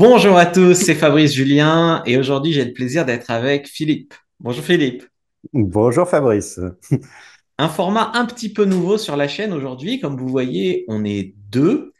Bonjour à tous, c'est Fabrice Julien et aujourd'hui j'ai le plaisir d'être avec Philippe. Bonjour Philippe. Bonjour Fabrice. un format un petit peu nouveau sur la chaîne aujourd'hui. Comme vous voyez, on est deux.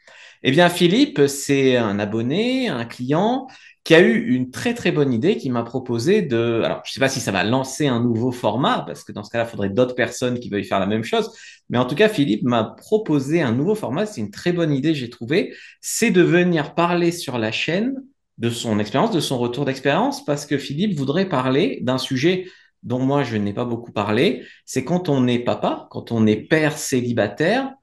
Eh bien, Philippe, c'est un abonné, un client qui a eu une très très bonne idée qui m'a proposé de. Alors, je ne sais pas si ça va lancer un nouveau format, parce que dans ce cas-là, il faudrait d'autres personnes qui veuillent faire la même chose. Mais en tout cas, Philippe m'a proposé un nouveau format. C'est une très bonne idée, j'ai trouvé. C'est de venir parler sur la chaîne de son expérience, de son retour d'expérience, parce que Philippe voudrait parler d'un sujet dont moi je n'ai pas beaucoup parlé. C'est quand on est papa, quand on est père célibataire,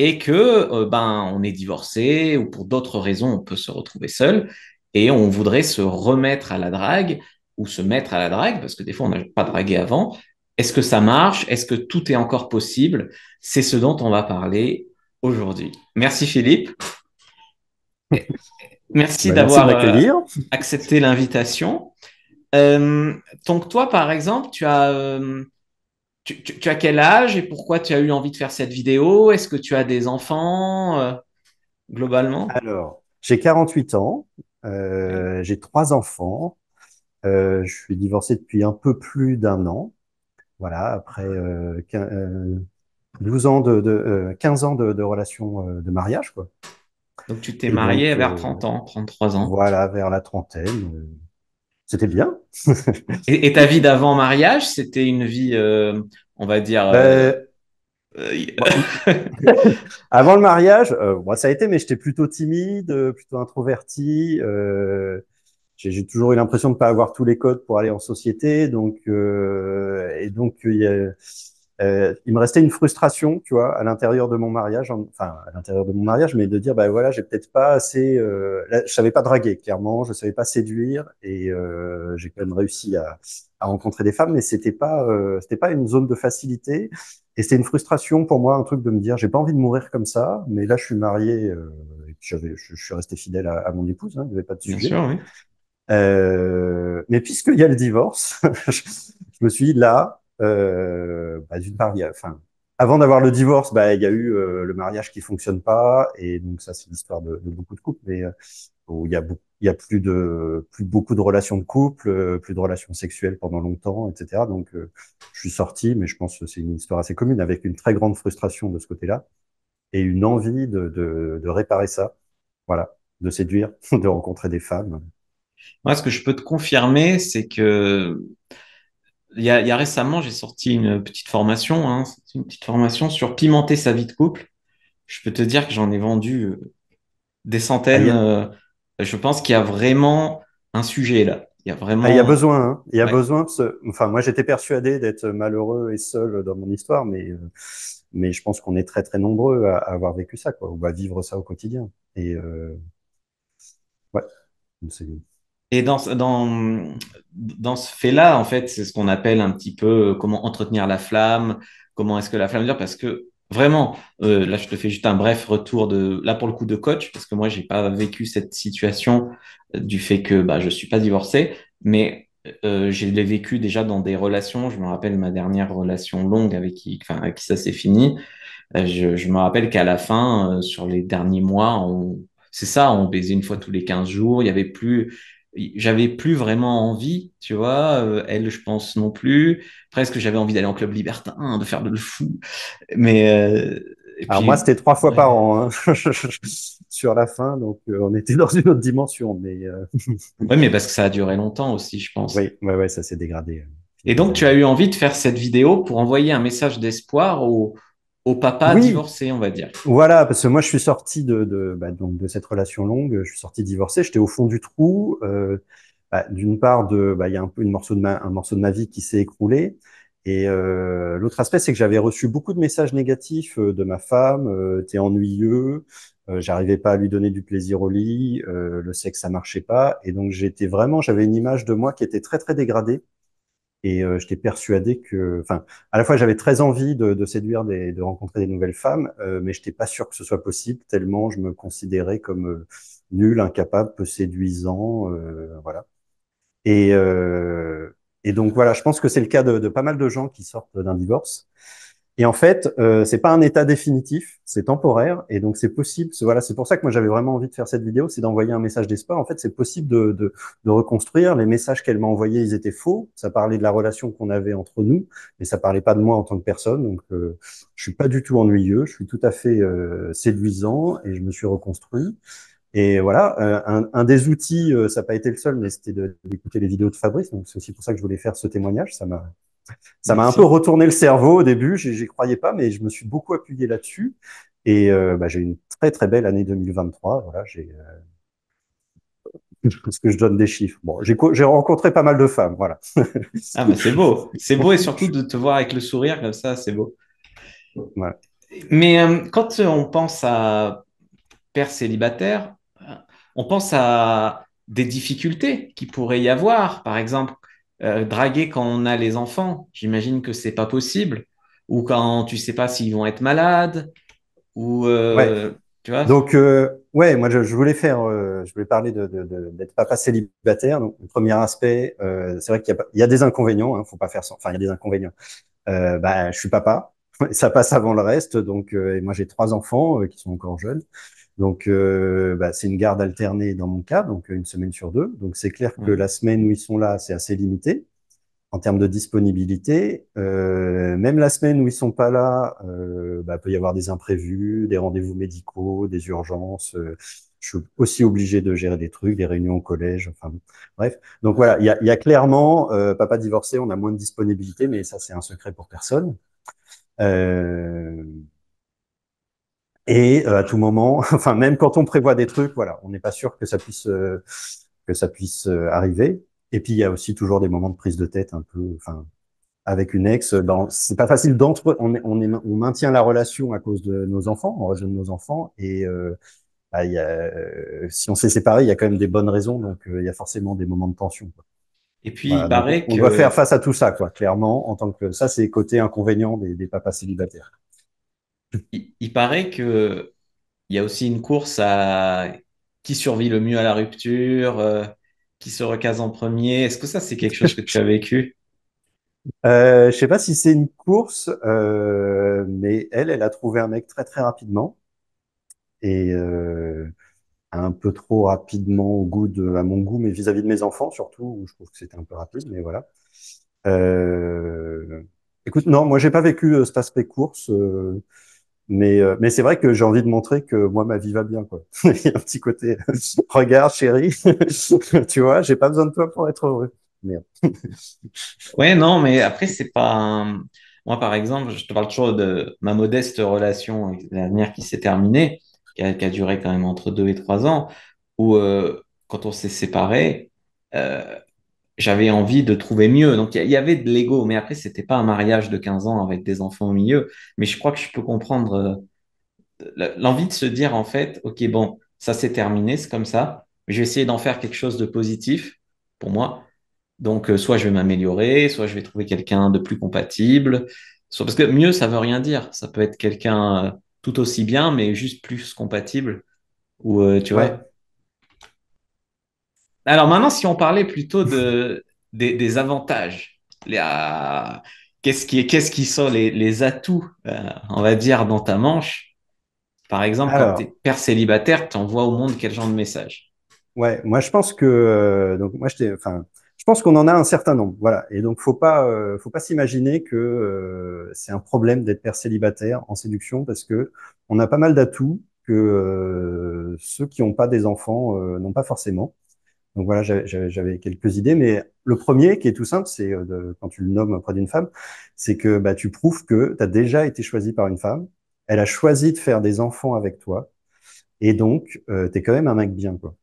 et que euh, ben on est divorcé ou pour d'autres raisons on peut se retrouver seul et on voudrait se remettre à la drague ou se mettre à la drague, parce que des fois on n'a pas dragué avant. Est-ce que ça marche Est-ce que tout est encore possible C'est ce dont on va parler aujourd'hui. Merci Philippe. Merci bah, d'avoir euh, accepté l'invitation. Euh, donc toi, par exemple, tu as, euh, tu, tu, as quel âge et pourquoi tu as eu envie de faire cette vidéo Est-ce que tu as des enfants globalement Alors, j'ai 48 ans. Euh, j'ai trois enfants. Euh, je suis divorcé depuis un peu plus d'un an. Voilà, après euh, 15, 12 euh, ans de, de 15 euh, ans de, de relation euh, de mariage, quoi. Donc tu t'es marié vers 30 ans, 33 ans. Voilà, vers la trentaine. C'était bien. et, et, ta vie d'avant mariage, c'était une vie, on va dire, euh, Avant le mariage, euh, moi ça a été, mais j'étais plutôt timide, euh, plutôt introverti. j'ai toujours eu l'impression de ne pas avoir tous les codes pour aller en société, donc et donc il y a euh, il me restait une frustration, tu vois, à l'intérieur de mon mariage, enfin à l'intérieur de mon mariage, mais de dire bah voilà, j'ai peut-être pas assez, euh, je savais pas draguer clairement, je savais pas séduire, et euh, j'ai quand même réussi à, à, rencontrer des femmes, mais c'était pas, euh, c'était pas une zone de facilité, et c'était une frustration pour moi, un truc de me dire j'ai pas envie de mourir comme ça, mais là je suis marié, euh, et puis je, je, suis resté fidèle à, mon épouse, hein, il n'y avait pas de sujet. Bien sûr, oui. Euh, mais puisqu'il y a le divorce, je me suis dit là, euh, bah, d'une part, enfin, avant d'avoir le divorce, bah, il y a eu euh, le mariage qui fonctionne pas, et donc ça, c'est l'histoire de, de, beaucoup de couples, mais euh, il y a il y a plus de plus beaucoup de relations de couple, euh, plus de relations sexuelles pendant longtemps, etc. Donc, je suis sorti, mais je pense que c'est une histoire assez commune, avec une très grande frustration de ce côté-là et une envie de, de, de réparer ça, voilà, de séduire, de rencontrer des femmes. Moi, ce que je peux te confirmer, c'est que il y, a, il y a, récemment, j'ai sorti une petite formation, hein, une petite formation sur pimenter sa vie de couple. Je peux te dire que j'en ai vendu euh, des centaines. Ah, euh, je pense qu'il y a vraiment un sujet là. Il y a vraiment. Ah, il y a besoin. Hein. Il y a besoin. Enfin, moi, j'étais persuadé d'être malheureux et seul dans mon histoire, mais euh, mais je pense qu'on est très très nombreux à, avoir vécu ça, quoi, ou à vivre ça au quotidien. Et euh... ouais, et dans, dans, dans ce fait-là, en fait, c'est ce qu'on appelle un petit peu euh, comment entretenir la flamme, comment est-ce que la flamme dure, parce que vraiment, euh, là, je te fais juste un bref retour de, là, pour le coup, de coach, parce que moi, j'ai pas vécu cette situation euh, du fait que bah, je suis pas divorcé, mais euh, je l'ai vécu déjà dans des relations. Je me rappelle ma dernière relation longue avec qui, enfin, qui ça s'est fini. je, je, me rappelle qu'à la fin, sur les derniers mois, on, c'est ça, on baisait une fois tous les 15 jours. Il y avait plus j'avais plus vraiment envie, tu vois. Euh, elle, je pense non plus. Presque, j'avais envie d'aller en club libertin, de faire de le fou. Mais euh, alors moi, c'était trois fois par an hein, sur la fin, donc euh, on était dans une autre dimension. Mais oui, mais parce que ça a duré longtemps aussi, je pense. Oui, ouais, ouais, ça s'est dégradé. Hein. Et donc, tu as eu envie de faire cette vidéo pour envoyer un message d'espoir aux, au papa divorcé, on va dire. Voilà, parce que moi, je suis sorti de, de, bah, donc, de cette relation longue, je suis sorti divorcé, j'étais au fond du trou. Euh, bah, d'une part, bah, il bah, y a un peu une morceau de ma, un morceau de ma vie qui s'est écroulé. Et euh, l'autre aspect, c'est que j'avais reçu beaucoup de messages négatifs euh, de ma femme. Euh, T'es ennuyeux, j'arrivais pas à lui donner du plaisir au lit, le sexe ça marchait pas. Et donc j'étais vraiment, j'avais une image de moi qui était très très dégradée. Et euh, j'étais persuadé que, enfin, à la fois j'avais très envie de, séduire, des, de rencontrer des nouvelles femmes, mais euh, mais j'étais pas sûr que ce soit possible tellement je me considérais comme euh, nul, incapable, peu séduisant, voilà. Et, donc voilà, je pense que c'est le cas de, de pas mal de gens qui sortent d'un divorce. Et en fait, euh, c'est pas un état définitif, c'est temporaire, et donc c'est possible. Voilà, c'est pour ça que moi j'avais vraiment envie de faire cette vidéo, c'est d'envoyer un message d'espoir. En fait, c'est possible de, reconstruire. Les messages qu'elle m'a envoyés, ils étaient faux. Ça parlait de la relation qu'on avait entre nous, mais ça parlait pas de moi en tant que personne. Donc, euh, je suis pas du tout ennuyeux, je suis tout à fait euh, séduisant et je me suis reconstruit. Et voilà, euh, un, des outils, ça n'a pas été le seul, mais c'était d'écouter les vidéos de Fabrice. Donc c'est aussi pour ça que je voulais faire ce témoignage. Ça m'a ça m'a un peu retourné le cerveau au début, j'y croyais pas, mais je me suis beaucoup appuyé là-dessus. Et euh, bah, j'ai eu j'ai une très très belle année 2023. Voilà, j'ai euh, que je donne des chiffres. Bon, j'ai rencontré pas mal de femmes, voilà. Ah, c'est beau, c'est beau et surtout de te voir avec le sourire comme ça, c'est beau. Mais euh, quand on pense à père célibataire, on pense à des difficultés qui pourrait y avoir. Par exemple, euh, draguer quand on a les enfants, j'imagine que c'est pas possible. Ou quand tu sais pas s'ils vont être malades. Ou euh, tu vois. Donc euh, ouais, moi je, voulais faire, je voulais parler de, de, d'être papa célibataire. Donc le premier aspect, c'est vrai qu'il y, a, il y a des inconvénients. Hein, faut pas faire ça Enfin, il y a des inconvénients. bah, je suis papa, ça passe avant le reste. Donc, moi, j'ai trois enfants qui sont encore jeunes. Donc, euh, bah, c'est une garde alternée dans mon cas, donc euh, une semaine sur deux. Donc, c'est clair que la semaine où ils sont là, c'est assez limité en termes de disponibilité. Euh, même la semaine où ils sont pas là, euh, bah, peut y avoir des imprévus, des rendez-vous médicaux, des urgences. je suis aussi obligé de gérer des trucs, des réunions au collège. Enfin, bref. Donc voilà, il y a, y a, clairement papa divorcé, on a moins de disponibilité, mais ça c'est un secret pour personne. Euh, et euh, à tout moment, enfin même quand on prévoit des trucs, voilà, on n'est pas sûr que ça puisse euh, que ça puisse euh, arriver. Et puis il y a aussi toujours des moments de prise de tête un peu, enfin avec une ex, c'est pas facile d'entre, on, est, on, est, on maintient la relation à cause de nos enfants, en raison de nos enfants, et bah, y a, si on s'est séparés, il y a quand même des bonnes raisons, donc il y a forcément des moments de tension. Quoi. Et puis on va doit faire face à tout ça, quoi, clairement, en tant que ça, c'est côté inconvénient des, des papas célibataires. Il, paraît que il y a aussi une course à qui survit le mieux à la rupture, euh, qui se recase en premier. Est-ce que ça, c'est quelque chose que tu as vécu euh, Je ne sais pas si c'est une course, euh, mais elle, elle a trouvé un mec très très rapidement et un peu trop rapidement au goût de, à mon goût, mais vis-à-vis de mes enfants surtout, où je trouve que c'était un peu rapide, mais voilà. Écoute, non, moi je n'ai pas vécu cet aspect course. Mais, euh, mais c'est vrai que j'ai envie de montrer que moi, ma vie va bien. Quoi. Il y a un petit côté, regarde chérie, tu vois, j'ai pas besoin de toi pour être heureux. ouais, non, mais après, c'est pas... Moi, par exemple, je te parle toujours de ma modeste relation dernière qui s'est terminée, qui a, qui a, duré quand même entre deux et trois ans, où euh, quand on s'est séparés, euh, j'avais envie de trouver mieux. Donc, il y, avait de l'ego, mais après, n'était pas un mariage de 15 ans avec des enfants au milieu. Mais je crois que je peux comprendre euh, l'envie de se dire, en fait, OK, bon, ça s'est terminé, c'est comme ça. Je vais essayer d'en faire quelque chose de positif pour moi. Donc, euh, soit je vais m'améliorer, soit je vais trouver quelqu'un de plus compatible. Soit... Parce que mieux, ça veut rien dire. Ça peut être quelqu'un euh, tout aussi bien, mais juste plus compatible. Ou, tu vois, alors maintenant, si on parlait plutôt de, des, avantages, qu'est-ce qui, qui, sont les, atouts, euh, on va dire, dans ta manche Par exemple, quand tu es père célibataire, tu envoies au monde quel genre de message Ouais, moi je pense que euh, donc moi je pense qu'on en a un certain nombre, voilà. Et donc faut pas euh, faut pas s'imaginer que c'est un problème d'être père célibataire en séduction parce que on a pas mal d'atouts que ceux qui n'ont pas des enfants n'ont pas forcément. Donc voilà, j'avais quelques idées, mais le premier, qui est tout simple, c'est euh, quand tu le nommes auprès d'une femme, c'est que bah, tu prouves que tu as déjà été choisi par une femme, elle a choisi de faire des enfants avec toi, et donc euh, tu es quand même un mec bien, quoi.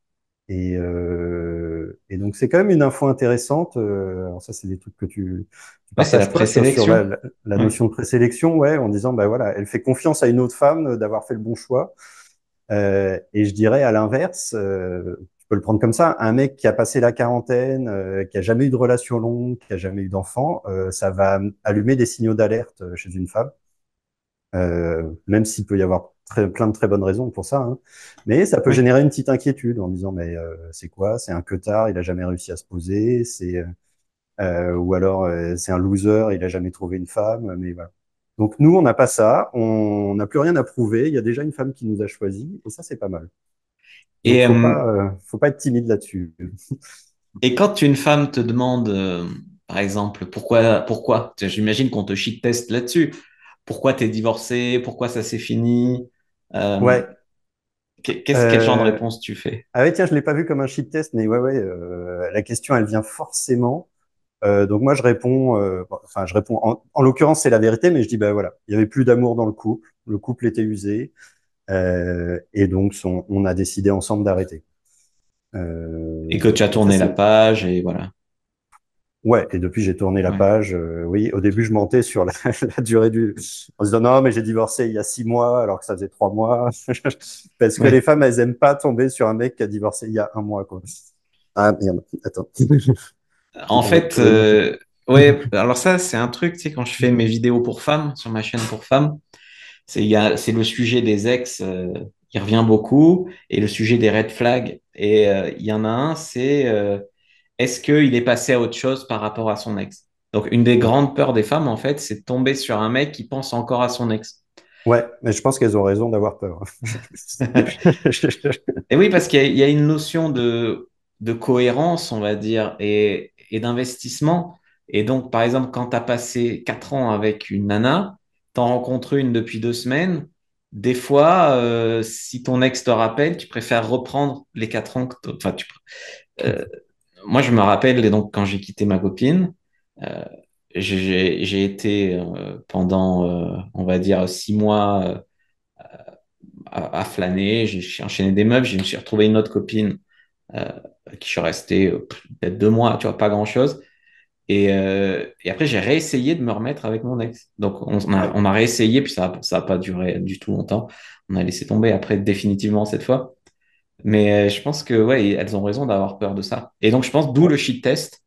Euh, et, donc c'est quand même une info intéressante. Alors ça, c'est des trucs que tu, passes la présélection. Sur la, mm. notion de présélection, ouais, en disant bah voilà, elle fait confiance à une autre femme d'avoir fait le bon choix. et je dirais à l'inverse, on peux le prendre comme ça. Un mec qui a passé la quarantaine, euh, qui a jamais eu de relation longue, qui a jamais eu d'enfant, euh, ça va allumer des signaux d'alerte euh, chez une femme. même s'il peut y avoir plein de très bonnes raisons pour ça, hein. mais ça peut générer une petite inquiétude en disant mais c'est quoi C'est un tard, il a jamais réussi à se poser, c'est ou alors c'est un loser, il a jamais trouvé une femme, mais voilà. Donc nous on n'a pas ça, on n'a plus rien à prouver, il y a déjà une femme qui nous a choisi et ça c'est pas mal. Et il ne euh, euh, faut, pas être timide là-dessus. et quand une femme te demande, euh, par exemple, pourquoi, pourquoi j'imagine qu'on te shit test là-dessus, pourquoi tu es divorcé, pourquoi ça s'est fini Ouais. quel genre de réponse tu fais Ah ouais, tiens, je l'ai pas vu comme un shit test, mais ouais, ouais, la question, elle vient forcément. donc moi, je réponds, enfin, je réponds. En, l'occurrence, c'est la vérité, mais je dis, bah voilà, il y avait plus d'amour dans le couple, le couple était usé, euh, et donc, on a décidé ensemble d'arrêter. Euh, et que tu as tourné la page et voilà. Ouais, et depuis j'ai tourné la page. Euh, oui, au début je mentais sur la, durée du. En disant non, mais j'ai divorcé il y a six mois alors que ça faisait trois mois. Parce que les femmes elles aiment pas tomber sur un mec qui a divorcé il y a un mois quoi. Ah merde, attends. en fait, ouais. Alors ça c'est un truc, tu sais, quand je fais mes vidéos pour femmes sur ma chaîne pour femmes, c'est le sujet des ex, euh, qui revient beaucoup, et le sujet des red flags. Et euh, il y en a un, c'est euh, est-ce qu'il est passé à autre chose par rapport à son ex Donc, une des grandes peurs des femmes, en fait, c'est de tomber sur un mec qui pense encore à son ex. Ouais, mais je pense qu'elles ont raison d'avoir peur. et oui, parce qu'il y, a une notion de, cohérence, on va dire, et, et d'investissement. Et donc, par exemple, quand tu as passé 4 ans avec une nana, t'en rencontres une depuis deux semaines, des fois, euh, si ton ex te rappelle, tu préfères reprendre les quatre ans que enfin, euh, moi, je me rappelle, donc, quand j'ai quitté ma copine, euh, j'ai été pendant, on va dire, six mois à, flâner, j'ai enchaîné des meubles, je me suis retrouvé une autre copine qui je suis resté peut-être deux mois, tu vois, pas grand-chose. Euh, et, après, j'ai réessayé de me remettre avec mon ex. Donc, on, a, ah. on réessayé, puis ça n'a ça a pas duré du tout longtemps. On a laissé tomber après, définitivement, cette fois. Mais euh, je pense que, ouais, elles ont raison d'avoir peur de ça. Et donc, je pense, d'où le shit test.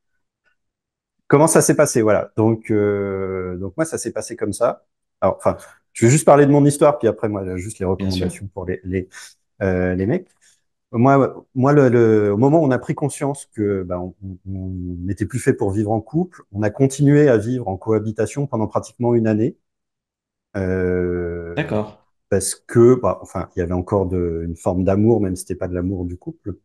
Comment ça s'est passé Voilà. Donc, euh, donc moi, ça s'est passé comme ça. Alors, enfin, je vais juste parler de mon histoire, puis après, moi, juste les recommandations pour les, les, les mecs. Moi, moi le, au moment où on a pris conscience que bah, on n'était plus fait pour vivre en couple, on a continué à vivre en cohabitation pendant pratiquement une année. Euh, D'accord. Parce que, bah, enfin, il y avait encore de, une forme d'amour, même si c'était pas de l'amour du couple.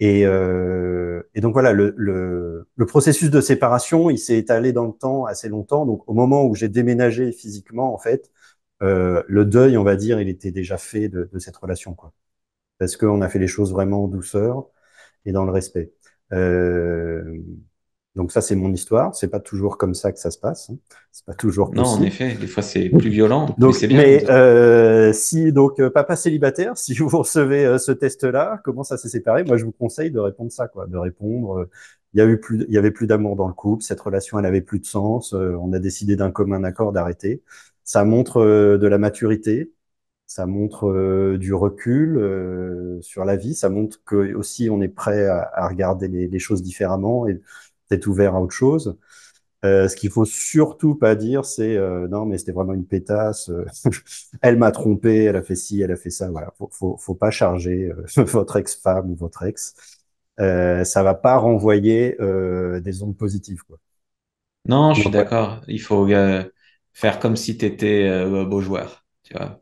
Et, euh, donc voilà, le, processus de séparation, il s'est étalé dans le temps assez longtemps. Donc au moment où j'ai déménagé physiquement, en fait, euh, le deuil, on va dire, il était déjà fait de, de cette relation, quoi parce qu'on a fait les choses vraiment en douceur et dans le respect. Euh, donc ça, c'est mon histoire. C'est pas toujours comme ça que ça se passe. Hein. C'est pas toujours. Non, en effet, des fois c'est plus violent. donc, mais, bien, euh, si donc euh, papa célibataire, si vous recevez ce test-là, comment ça s'est séparé Moi, je vous conseille de répondre ça, quoi, de répondre. il y avait plus, il y avait plus d'amour dans le couple. Cette relation, elle avait plus de sens. on a décidé d'un commun accord d'arrêter. Ça montre de la maturité ça montre euh, du recul euh, sur la vie, ça montre que aussi on est prêt à, regarder les, choses différemment et être ouvert à autre chose. Euh, ce qu'il faut surtout pas dire, c'est non mais c'était vraiment une pétasse, elle m'a trompé, elle a fait ci, elle a fait ça. Voilà, faut, faut, faut pas charger votre ex-femme ou votre ex. ça va pas renvoyer des ondes positives. Non, je suis d'accord. Il faut faire comme si tu étais beau joueur. Tu vois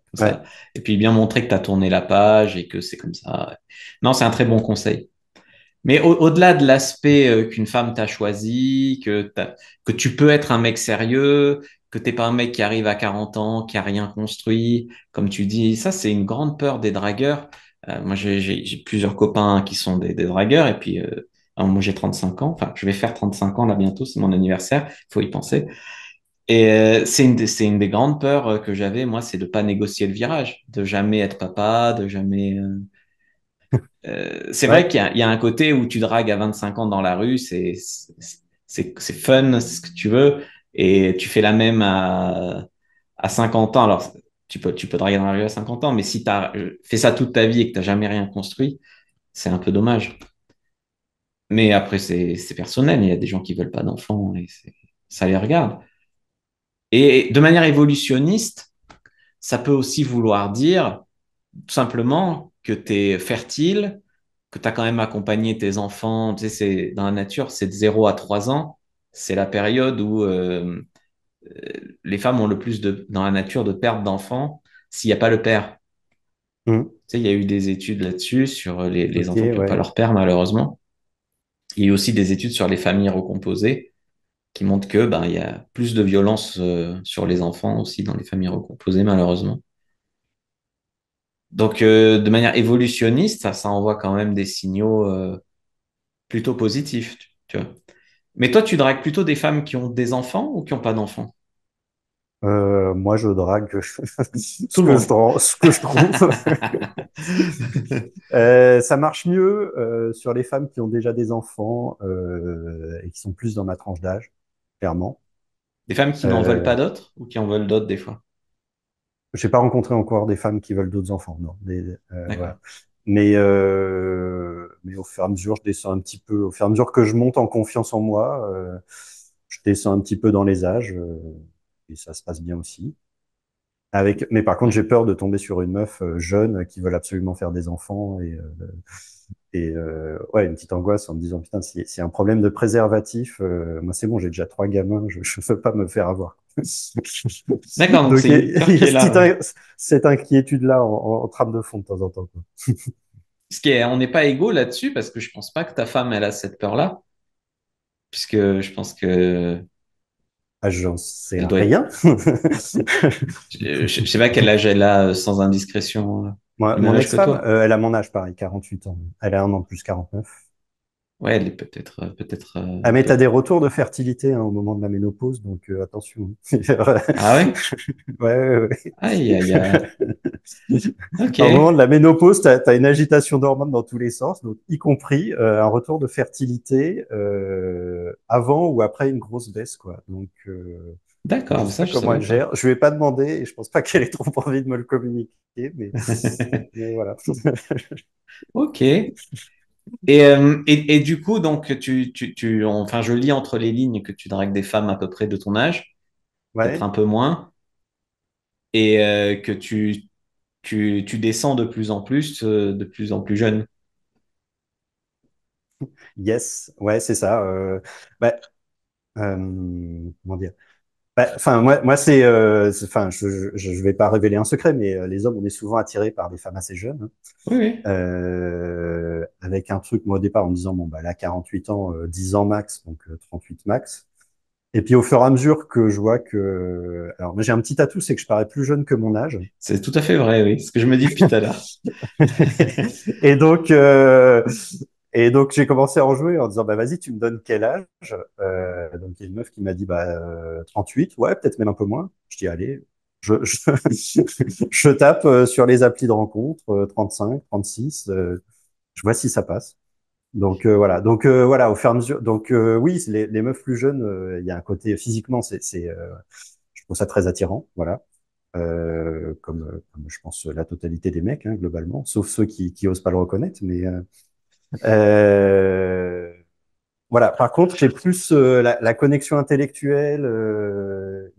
et puis bien montrer que tu as tourné la page et que c'est comme ça. Non, c'est un très bon conseil. Mais au-delà de l'aspect euh, qu'une femme t'a choisi, que, que tu peux être un mec sérieux, que t'es pas un mec qui arrive à 40 ans, qui a rien construit, comme tu dis, ça c'est une grande peur des dragueurs. Euh, moi j'ai plusieurs copains qui sont des, des dragueurs et puis euh, moi j'ai 35 ans, enfin je vais faire 35 ans là bientôt, c'est mon anniversaire, il faut y penser. Et euh, c'est une, une des grandes peurs euh, que j'avais, moi, c'est de pas négocier le virage, de jamais être papa, de jamais. Euh, c'est vrai qu'il y a, un côté où tu dragues à 25 ans dans la rue, c'est, c'est, c'est fun, c'est ce que tu veux, et tu fais la même à, à 50 ans. Alors, tu peux, tu peux draguer dans la rue à 50 ans, mais si tu as fait ça toute ta vie et que tu n'as jamais rien construit, c'est un peu dommage. Mais après, c'est personnel, il y a des gens qui veulent pas d'enfants et ça les regarde. Et de manière évolutionniste, ça peut aussi vouloir dire tout simplement que tu es fertile, que tu as quand même accompagné tes enfants. Tu sais, c'est, dans la nature, c'est de 0 à 3 ans. C'est la période où euh, euh, les femmes ont le plus de, dans la nature de perte d'enfants s'il n'y a pas le père. Mmh. Tu sais, il y a eu des études là-dessus sur les, enfants qui n'ont pas leur père, malheureusement. Il y a eu aussi des études sur les familles recomposées qui montre que ben, il y a plus de violence euh, sur les enfants aussi dans les familles recomposées, malheureusement. Donc, euh, de manière évolutionniste, ça, envoie quand même des signaux euh, plutôt positifs. Tu, Mais toi, tu dragues plutôt des femmes qui ont des enfants ou qui n'ont pas d'enfants moi, je drague ce, que je, trouve. ça marche mieux sur les femmes qui ont déjà des enfants et qui sont plus dans ma tranche d'âge clairement. Des femmes qui n'en veulent euh, pas d'autres ou qui en veulent d'autres des fois Je n'ai pas rencontré encore des femmes qui veulent d'autres enfants, non. Mais, euh, euh, mais au fur et à mesure, je descends un petit peu, au fur et à mesure que je monte en confiance en moi, je descends un petit peu dans les âges et ça se passe bien aussi. Avec, mais par contre, j'ai peur de tomber sur une meuf euh, jeune qui veut absolument faire des enfants et, euh, et euh, ouais, une petite angoisse en me disant putain, si c'est un problème de préservatif, moi c'est bon, j'ai déjà trois gamins, je ne veux pas me faire avoir. D'accord, cette inquiétude-là en, trame de fond de temps en temps. Quoi. Ce qui est, on n'est pas égaux là-dessus parce que je pense pas que ta femme elle a cette peur-là, puisque je pense que agence c'est rien. je ne sais pas quel âge elle a euh, sans indiscrétion. Moi, mon ex-femme, euh, elle a mon âge, pareil, 48 ans. Elle a un an plus, 49. Ouais, peut-être. Euh, peut-être euh, ah, mais tu as euh, des retours de fertilité hein, au moment de la ménopause, donc attention. Hein. ah ouais Ouais, ouais, Aïe, aïe, aïe. Au moment de la ménopause, tu as, une agitation d'hormones dans tous les sens, y compris un retour de fertilité avant ou après une grosse baisse. quoi. Donc, D'accord, ça, je comment elle gère. Je ne vais pas demander et je ne pense pas qu'elle ait trop envie de me le communiquer, mais, mais voilà. ok. Euh, et, et, du coup, donc, tu, enfin, je lis entre les lignes que tu dragues des femmes à peu près de ton âge, ouais. peut-être un peu moins, et euh, que tu, descends de plus en plus, euh, de plus en plus jeune. Yes, ouais, c'est ça. Bah, comment dire bah, enfin, moi, moi c'est, euh, enfin, je, je, vais pas révéler un secret, mais euh, les hommes, on est souvent attirés par des femmes assez jeunes. Hein. Euh, avec un truc, moi au départ, en me disant bon bah là, 48 ans, 10 ans max, donc 38 max. Et puis au fur et à mesure que je vois que, alors moi j'ai un petit atout, c'est que je parais plus jeune que mon âge. C'est tout à fait vrai, oui, ce que je me dis depuis tout à l'heure. Et donc, et donc j'ai commencé à en jouer en disant bah vas-y tu me donnes quel âge euh, Donc il y a une meuf qui m'a dit bah 38, euh, ouais peut-être même un peu moins. Je dis allez, je, je, je tape euh, sur les applis de rencontre 35, euh, 36, je vois si ça passe. Donc voilà, donc voilà au fur et à mesure. Donc oui les, les, meufs plus jeunes, il y a un côté physiquement c'est je trouve ça très attirant voilà. Comme, comme, je pense la totalité des mecs hein, globalement, sauf ceux qui, qui osent pas le reconnaître mais euh, voilà. Par contre, j'ai plus euh, la, la, connexion intellectuelle, euh,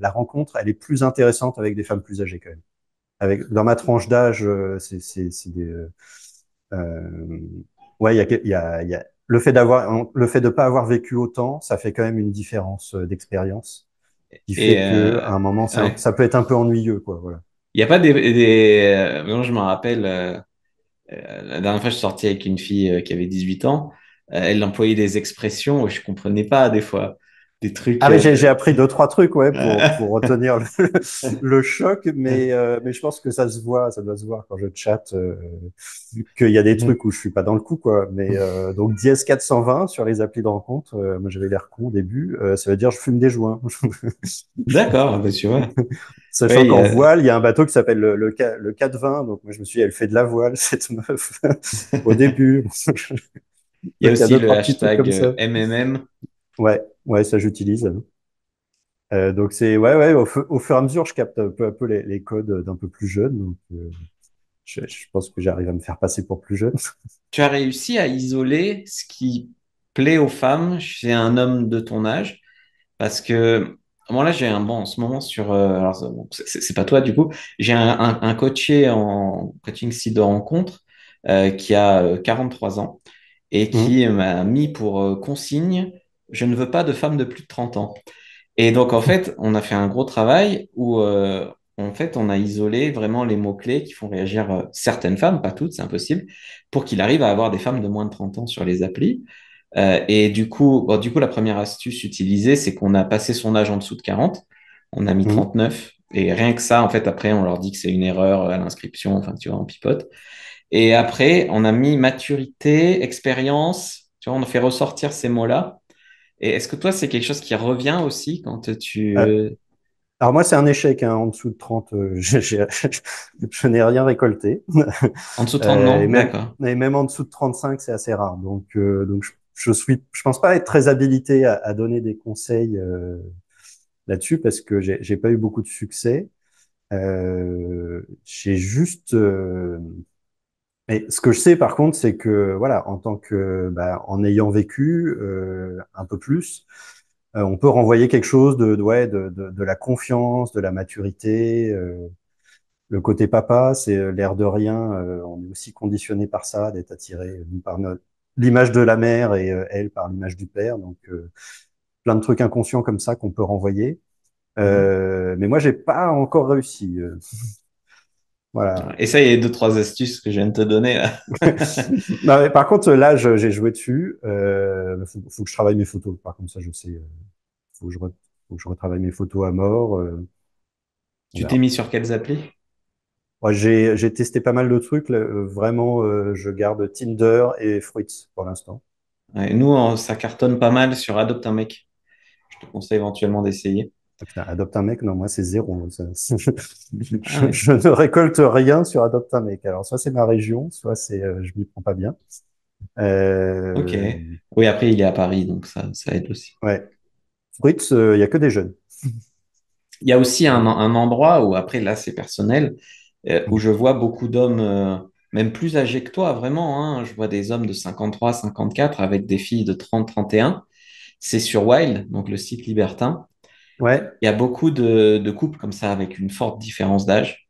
la rencontre, elle est plus intéressante avec des femmes plus âgées quand même. Avec dans ma tranche d'âge, euh, c'est c'est des ouais, il y a, y, a, y a le fait d'avoir le fait de pas avoir vécu autant, ça fait quand même une différence d'expérience qui fait qu'à un moment ça, peut être un peu ennuyeux quoi. Voilà. Il n'y a pas des, des... Non, je m'en rappelle euh, la dernière fois, je sortais avec une fille euh, qui avait 18 ans. Euh, elle employait des expressions où je comprenais pas des fois. Ah, mais euh, j'ai appris deux, trois trucs, ouais, pour, retenir le, choc, mais, euh, mais je pense que ça se voit, ça doit se voir quand je chatte, euh, qu'il y a des mm. trucs où je suis pas dans le coup, quoi. Mais donc, 10 420 sur les applis de rencontre, moi j'avais l'air con au début, ça veut dire je fume des joints. D'accord, bah, tu vois. Sachant qu'en voile, il y a un bateau qui s'appelle le, le, le 420, donc moi je me suis dit, elle fait de la voile, cette meuf, au début. Il y a aussi le hashtag MMM Ouais, ouais, ça j'utilise. Euh, donc c'est ouais, ouais, au, fur et à mesure, je capte un peu, à peu les, codes d'un peu plus jeune. Donc euh, je, pense que j'arrive à me faire passer pour plus jeune. Tu as réussi à isoler ce qui plaît aux femmes chez un homme de ton âge, parce que moi là j'ai un bon en ce moment sur euh, alors c'est, pas toi du coup j'ai un, un, coaché en coaching site de rencontre qui a 43 ans et mmh. qui m'a mis pour consigne je ne veux pas de femmes de plus de 30 ans. Et donc, en fait, on a fait un gros travail où, euh, en fait, on a isolé vraiment les mots-clés qui font réagir euh, certaines femmes, pas toutes, c'est impossible, pour qu'il arrive à avoir des femmes de moins de 30 ans sur les applis. Euh, et du coup, du coup, la première astuce utilisée, c'est qu'on a passé son âge en dessous de 40, on a mis 39, mmh. et rien que ça, en fait, après, on leur dit que c'est une erreur à l'inscription, enfin, tu vois, on pipote. Et après, on a mis maturité, expérience, tu vois, on fait ressortir ces mots-là et est-ce que toi, c'est quelque chose qui revient aussi quand tu... Euh, euh, alors moi, c'est un échec. Hein, en dessous de 30, euh, je, n'ai rien récolté. En dessous de 30, non. même, en dessous de 35, c'est assez rare. Donc, donc je, suis, je pense pas être très habilité à, donner des conseils là-dessus parce que j'ai, j'ai pas eu beaucoup de succès. j'ai juste mais ce que je sais par contre, c'est que voilà, en tant que, bah, en ayant vécu euh, un peu plus, euh, on peut renvoyer quelque chose de, ouais, de, de, de, la confiance, de la maturité. Euh. le côté papa, c'est l'air de rien. on est aussi conditionné par ça, d'être attiré par l'image de la mère et elle par l'image du père. Donc plein de trucs inconscients comme ça qu'on peut renvoyer. Mmh. Mais moi, j'ai pas encore réussi. Voilà. y a deux, trois astuces que je viens de te donner. par contre, là, j'ai joué dessus. Il euh, faut, que je travaille mes photos. Par contre, ça, je sais. Il euh, faut, que je retravaille mes photos à mort. Euh. tu t'es mis sur quelles applis J'ai testé pas mal de trucs. Vraiment, je garde Tinder et Fruits pour l'instant. nous, ça cartonne pas mal sur Adopt un mec. Je te conseille éventuellement d'essayer. Adopte un mec, non, moi c'est zéro. Ah je, ne récolte rien sur Adopte un mec. Alors, soit c'est ma région, soit c'est ne euh, je m'y prends pas bien. Euh, ok. Oui, après, il est à Paris, donc ça, ça aide aussi. Ouais. Fruits, euh, il n'y a que des jeunes. Il y a aussi un, endroit où, après, là, c'est personnel, où je vois beaucoup d'hommes, même plus âgés que toi, vraiment. Hein. je vois des hommes de 53, 54 avec des filles de 30, 31. C'est sur Wild, donc le site libertin. Il y a beaucoup de, couples comme ça avec une forte différence d'âge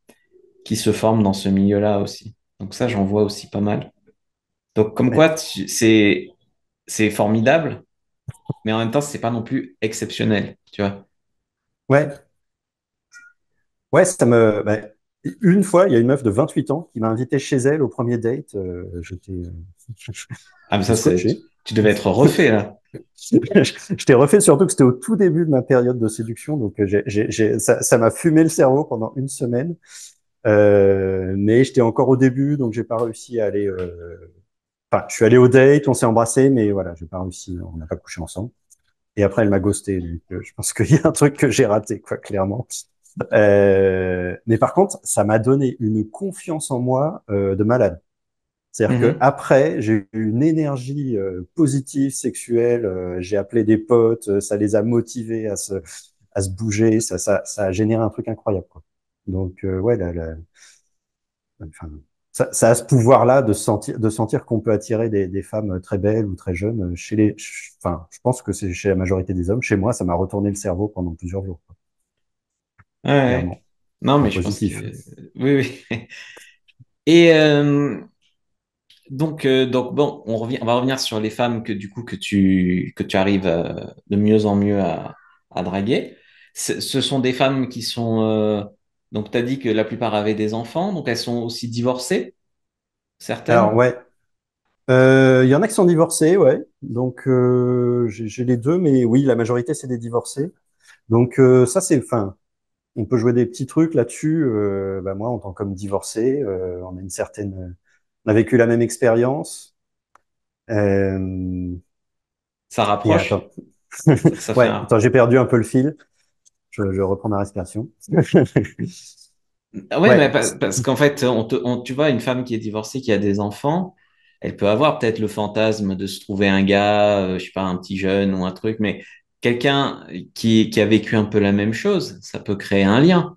qui se forment dans ce milieu-là aussi. Donc ça, j'en vois aussi pas mal. Donc comme quoi, c'est formidable, mais en même temps, c'est pas non plus exceptionnel, tu vois. Ouais. Ouais, ça me. Bah, une fois, il y a une meuf de 28 ans qui m'a invité chez elle au premier date. Je euh, J'étais. Euh, ah, mais ça, c'est. Tu devais être refait hein. là. je t'ai refait surtout que c'était au tout début de ma période de séduction, donc euh, j'ai, ça m'a fumé le cerveau pendant une semaine. Euh, mais j'étais encore au début, donc j'ai pas réussi à aller. Euh, enfin, je suis allé au date, on s'est embrassé, mais voilà, j'ai pas réussi, on n'a pas couché ensemble. Et après, elle m'a ghosté. je pense qu'il y a un truc que j'ai raté, quoi, clairement. mais par contre, ça m'a donné une confiance en moi de malade. C'est-à-dire mm-hmm. qu'après, j'ai eu une énergie euh, positive, sexuelle, euh, j'ai appelé des potes, euh, ça les a motivés à se, à se bouger, ça, a généré un truc incroyable. Donc, ouais, ça, a ce pouvoir-là de sentir, de sentir qu'on peut attirer des, femmes très belles ou très jeunes. Chez les, enfin, je pense que c'est chez la majorité des hommes. Chez moi, ça m'a retourné le cerveau pendant plusieurs jours. Quoi. Ouais. Non, mais je Oui, oui. Et donc, euh, donc bon, on, revient, on va revenir sur les femmes que du coup que tu, que tu arrives euh, de mieux en mieux à, draguer. Ce sont des femmes qui sont euh, donc tu as dit que la plupart avaient des enfants, donc elles sont aussi divorcées, certaines. Alors ouais, il y en a qui sont divorcées, ouais. Donc j'ai les deux, mais oui, la majorité c'est des divorcées. Donc ça c'est, enfin, on peut jouer des petits trucs là-dessus. Bah, moi en tant que divorcé, on a une certaine on a vécu la même expérience. Euh, ça rapproche. j'ai perdu un peu le fil. Je, reprends ma respiration. Ah oui, parce, qu'en fait, tu vois, une femme qui est divorcée, qui a des enfants, elle peut avoir peut-être le fantasme de se trouver un gars, je euh, je sais pas, un petit jeune ou un truc, mais quelqu'un qui, a vécu un peu la même chose, ça peut créer un lien.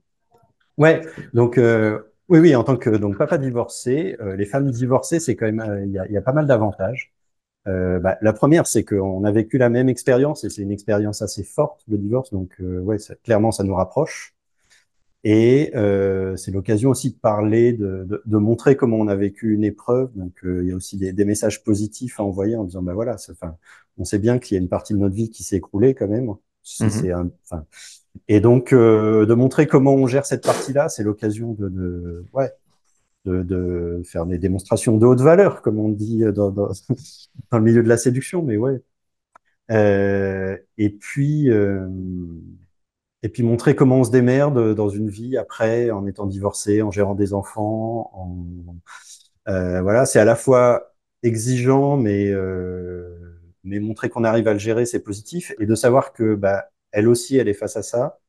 Ouais, donc euh, oui, oui, en tant que donc papa divorcé, euh, les femmes divorcées, c'est quand même euh, il y, a, pas mal d'avantages. Euh, bah, la première, c'est qu'on a vécu la même expérience et c'est une expérience assez forte le divorce, donc ouais, clairement ça nous rapproche. Et c'est l'occasion aussi de parler, de, de, montrer comment on a vécu une épreuve. Donc il y a aussi des, messages positifs à envoyer en disant bah voilà, enfin on sait bien qu'il y a une partie de notre vie qui s'est écroulée quand même. Mmh et donc, euh, de montrer comment on gère cette partie-là, c'est l'occasion de, de, ouais, de, faire des démonstrations de haute valeur, comme on dit dans, dans, le milieu de la séduction, mais ouais. Euh, et puis, euh, et puis montrer comment on se démerde dans une vie après, en étant divorcé, en gérant des enfants, voilà, c'est à la fois exigeant, mais euh, mais montrer qu'on arrive à le gérer, c'est positif. Et de savoir que bah, elle aussi, elle est face à ça.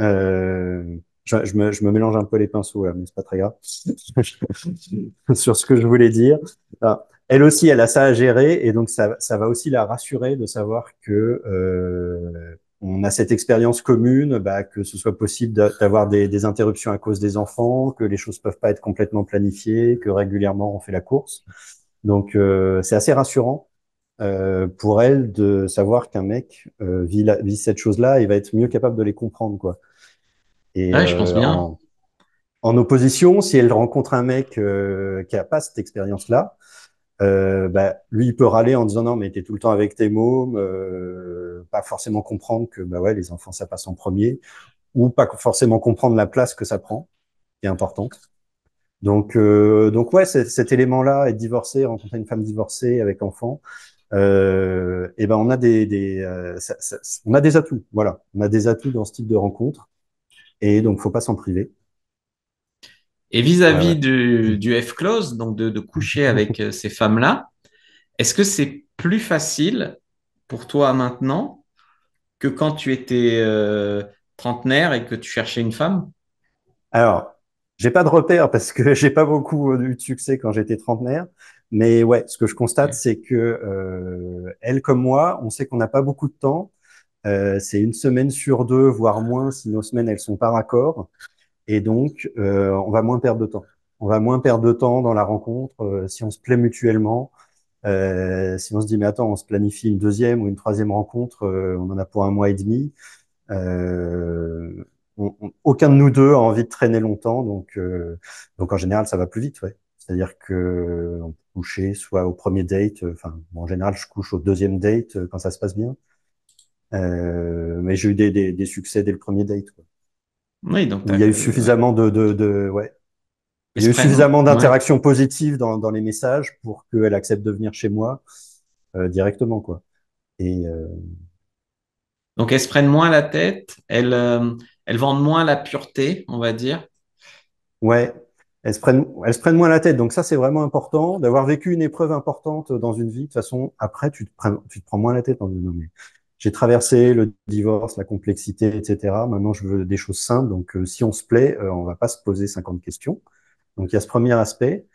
Euh, je, me, je, me, mélange un peu les pinceaux mais c'est pas très grave sur ce que je voulais dire. Ah, elle aussi, elle a ça à gérer, et donc ça, ça va aussi la rassurer de savoir que euh, on a cette expérience commune, bah, que ce soit possible d'avoir des, des, interruptions à cause des enfants, que les choses peuvent pas être complètement planifiées, que régulièrement on fait la course. Donc euh, c'est assez rassurant. Euh, pour elle de savoir qu'un mec euh, vit, la, vit, cette chose-là et va être mieux capable de les comprendre. Quoi. Et, ouais, je pense euh, bien. En, opposition, si elle rencontre un mec qui n'a pas cette expérience-là, bah, lui, il peut râler en disant non, mais t'es tout le temps avec tes mômes, pas forcément comprendre que bah ouais, les enfants, ça passe en premier, ou pas forcément comprendre la place que ça prend, qui est importante. Donc, euh, donc ouais, cet élément-là, être divorcé, rencontrer une femme divorcée avec enfant, euh, et eh ben on a des, euh, on a des atouts. Voilà, on a des atouts dans ce type de rencontre, et donc faut pas s'en priver. Et vis-à-vis du, F-close, donc de, de, coucher avec euh, ces femmes-là, est-ce que c'est plus facile pour toi maintenant que quand tu étais euh, trentenaire et que tu cherchais une femme Alors, j'ai pas de repère parce que j'ai pas beaucoup eu de succès quand j'étais trentenaire. Mais ouais, ce que je constate, c'est que euh, elle comme moi, on sait qu'on n'a pas beaucoup de temps. Euh, c'est une semaine sur deux, voire moins, si nos semaines elles sont pas accord. Et donc, euh, on va moins perdre de temps. On va moins perdre de temps dans la rencontre euh, si on se plaît mutuellement. Euh, si on se dit mais attends, on se planifie une deuxième ou une troisième rencontre, euh, on en a pour un mois et demi. aucun de nous deux a envie de traîner longtemps, donc donc en général ça va plus vite, ouais. C'est-à-dire que coucher soit au premier date. Euh, enfin, en général, je couche au deuxième date euh, quand ça se passe bien. Euh, mais j'ai eu des, succès dès le premier date. Oui, donc il y a eu suffisamment de, de, ouais. Il y a suffisamment d'interactions positives dans, les messages pour qu'elle accepte de venir chez moi directement, quoi. Et donc elles se prennent moins la tête, elles, elles vendent moins la pureté, on va dire. Ouais, elles se prennent, elles prennent moins la tête. Donc ça, c'est vraiment important d'avoir vécu une épreuve importante dans une vie. De toute façon, après, tu te prends, tu prends moins la tête en disant j'ai traversé le divorce, la complexité, etc. Maintenant, je veux des choses simples. Donc, euh, si on se plaît, euh, on va pas se poser 50 questions. Donc, il y a ce premier aspect.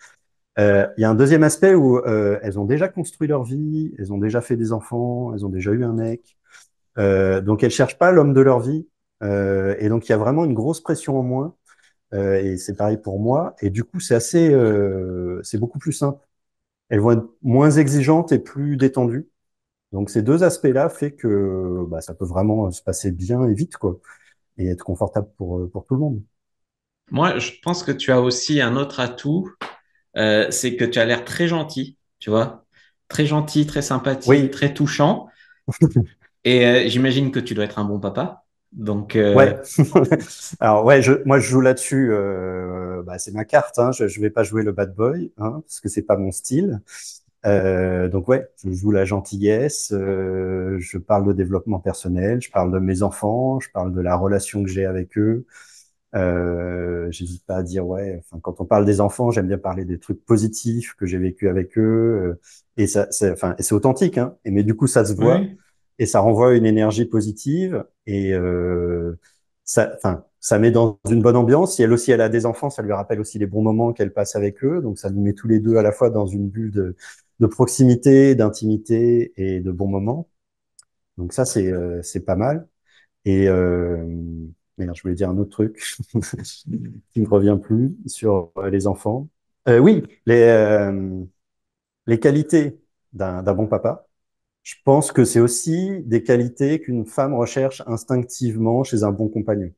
Euh, il y a un deuxième aspect où elles ont déjà construit leur vie, elles ont déjà fait des enfants, elles ont déjà eu un mec. donc, elles cherchent pas l'homme de leur vie. et donc, il y a vraiment une grosse pression en moins euh, et c'est pareil pour moi. Et du coup, c'est assez, euh, c'est beaucoup plus simple. Elles vont être moins exigeantes et plus détendues. Donc ces deux aspects-là fait que bah, ça peut vraiment se passer bien et vite, quoi, et être confortable pour, euh, pour tout le monde. Moi, je pense que tu as aussi un autre atout, c'est que tu as l'air très gentil, tu vois, très gentil, très sympathique, très touchant. et j'imagine que tu dois être un bon papa. Donc, euh... ouais. Alors ouais, moi je joue là-dessus. Euh, bah, c'est ma carte. Hein. je, vais pas jouer le bad boy hein, parce que c'est pas mon style. Euh, donc ouais, je joue la gentillesse. Euh, je parle de développement personnel. Je parle de mes enfants. Je parle de la relation que j'ai avec eux. Euh, J'hésite pas à dire ouais. quand on parle des enfants, j'aime bien parler des trucs positifs que j'ai vécu avec eux. Euh, et c'est authentique. Hein. mais du coup, ça se voit et ça renvoie une énergie positive et euh, ça, enfin, ça met dans une bonne ambiance. Si elle aussi, elle a des enfants, ça lui rappelle aussi les bons moments qu'elle passe avec eux. Donc, ça nous met tous les deux à la fois dans une bulle de, proximité, d'intimité et de bons moments. Donc ça, c'est euh, c'est pas mal. Et euh, je voulais dire un autre truc qui me revient plus sur euh, les enfants. Euh, oui, les euh, les qualités d'un bon papa. Je pense que c'est aussi des qualités qu'une femme recherche instinctivement chez un bon compagnon.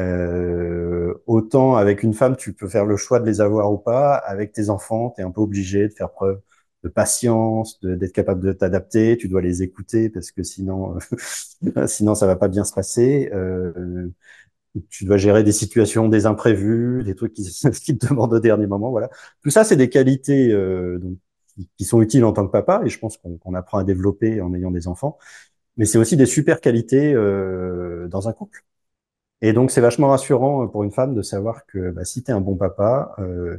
Euh, autant avec une femme, tu peux faire le choix de les avoir ou pas. Avec tes enfants, tu es un peu obligé de faire preuve de patience, d'être capable de t'adapter. Tu dois les écouter parce que sinon, euh, sinon ça va pas bien se passer. Euh, tu dois gérer des situations, des imprévus, des trucs qui, qui te demandent au dernier moment. Voilà. Tout ça, c'est des qualités euh, donc, qui, sont utiles en tant que papa, et je pense qu'on apprend à développer en ayant des enfants, mais c'est aussi des super qualités euh, dans un couple. Et donc c'est vachement rassurant euh, pour une femme de savoir que bah, si tu es un bon papa, euh,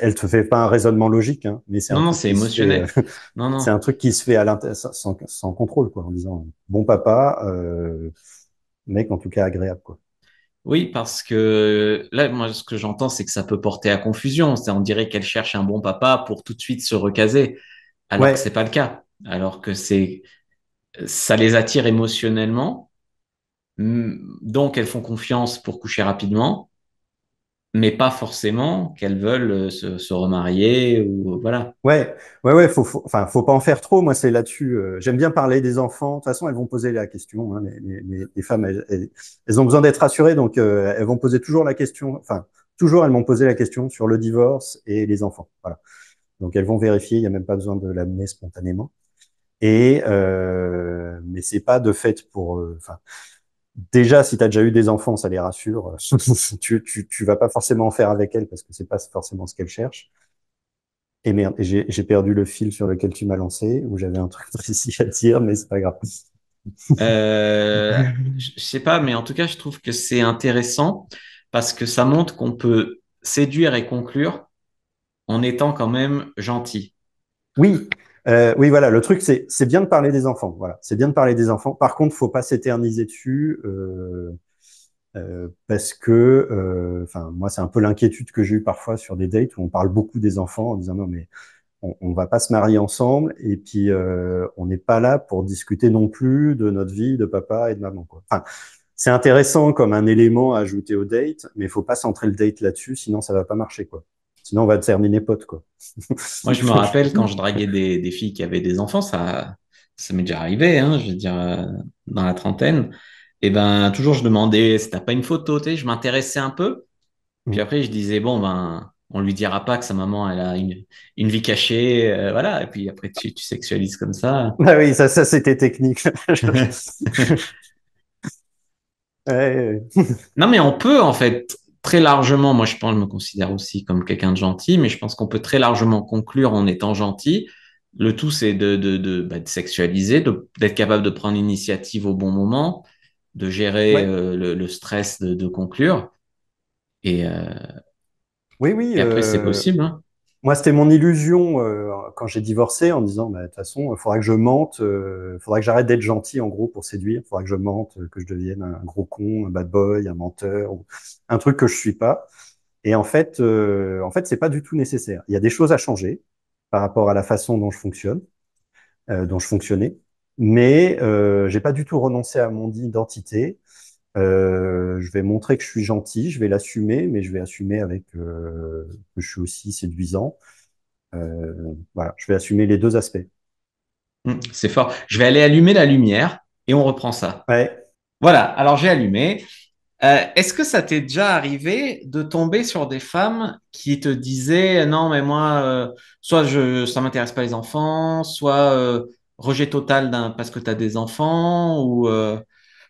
elle te fait pas un raisonnement logique, hein, mais c'est non, non c'est émotionnel. Euh, c'est un truc qui se fait à l'intérieur sans, contrôle quoi, en disant bon papa, euh, mec en tout cas agréable quoi. Oui, parce que là, moi, ce que j'entends, c'est que ça peut porter à confusion. On dirait qu'elle cherche un bon papa pour tout de suite se recaser, alors que c'est pas le cas. Alors que c'est, ça les attire émotionnellement, donc elles font confiance pour coucher rapidement mais pas forcément qu'elles veulent euh, se, remarier ou voilà. Ouais, ouais, ouais. Faut, enfin, faut pas en faire trop. Moi, c'est là-dessus. Euh, j'aime bien parler des enfants. De toute façon, elles vont poser la question. Hein, les, femmes, elles, ont besoin d'être rassurées, donc euh, elles vont poser toujours la question. Enfin, toujours, elles m'ont posé la question sur le divorce et les enfants. Voilà. Donc, elles vont vérifier. Il n'y a même pas besoin de l'amener spontanément. Et euh, mais c'est pas de fait pour. Enfin, déjà, si tu as déjà eu des enfants, ça les rassure. tu, tu, vas pas forcément en faire avec elle parce que c'est pas forcément ce qu'elle cherche Et merde, j'ai perdu le fil sur lequel tu m'as lancé, où j'avais un truc précis à dire, mais c'est pas grave. euh, je sais pas, mais en tout cas, je trouve que c'est intéressant parce que ça montre qu'on peut séduire et conclure en étant quand même gentil. Oui, euh, oui, voilà, le truc, c'est bien de parler des enfants. Voilà, c'est bien de parler des enfants. Par contre, faut pas s'éterniser dessus. Euh, euh, parce que, enfin, moi, c'est un peu l'inquiétude que j'ai eue parfois sur des dates où on parle beaucoup des enfants en disant non, mais on, on va pas se marier ensemble, et puis on n'est pas là pour discuter non plus de notre vie, de papa et de maman. Enfin, c'est intéressant comme un élément à ajouter au date, mais faut pas centrer le date là-dessus, sinon ça va pas marcher. Quoi. Sinon, on va terminer pote, quoi. Moi, je me rappelle quand je draguais des, filles qui avaient des enfants, ça, m'est déjà arrivé, hein, je veux dire, euh, dans la trentaine. Et eh ben, toujours, je demandais si t'as pas une photo, je m'intéressais un peu. Mm. Puis après, je disais, bon, ben, on lui dira pas que sa maman, elle a une, vie cachée, euh, voilà. Et puis après, tu, sexualises comme ça. Ah oui, ça, c'était technique. non, mais on peut, en fait très largement, moi je pense, je me considère aussi comme quelqu'un de gentil, mais je pense qu'on peut très largement conclure en étant gentil. Le tout, c'est de, de, de, bah, sexualiser, d'être capable de prendre l'initiative au bon moment, de gérer euh, le, stress de, conclure. Et, euh, oui, oui. après, c'est euh, possible. Hein. Moi, c'était mon illusion euh, quand j'ai divorcé en disant, bah, de toute façon, il faudra que je mente, euh, il faudra que j'arrête d'être gentil en gros pour séduire, il faudra que je mente, euh, que je devienne un gros con, un bad boy, un menteur, un truc que je suis pas. Et en fait, en fait, c'est pas du tout nécessaire. Il y a des choses à changer par rapport à la façon dont je fonctionne, dont je fonctionnais, mais j'ai pas du tout renoncé à mon identité. Euh, je vais montrer que je suis gentil, je vais l'assumer, mais je vais assumer avec euh, que je suis aussi séduisant. Euh, voilà, je vais assumer les deux aspects. Hum, c'est fort. Je vais aller allumer la lumière et on reprend ça. Ouais. Voilà, alors j'ai allumé. Est-ce que ça t'est déjà arrivé de tomber sur des femmes qui te disaient non mais moi soit je ça m'intéresse pas les enfants, soit rejet total d'un parce que tu as des enfants ou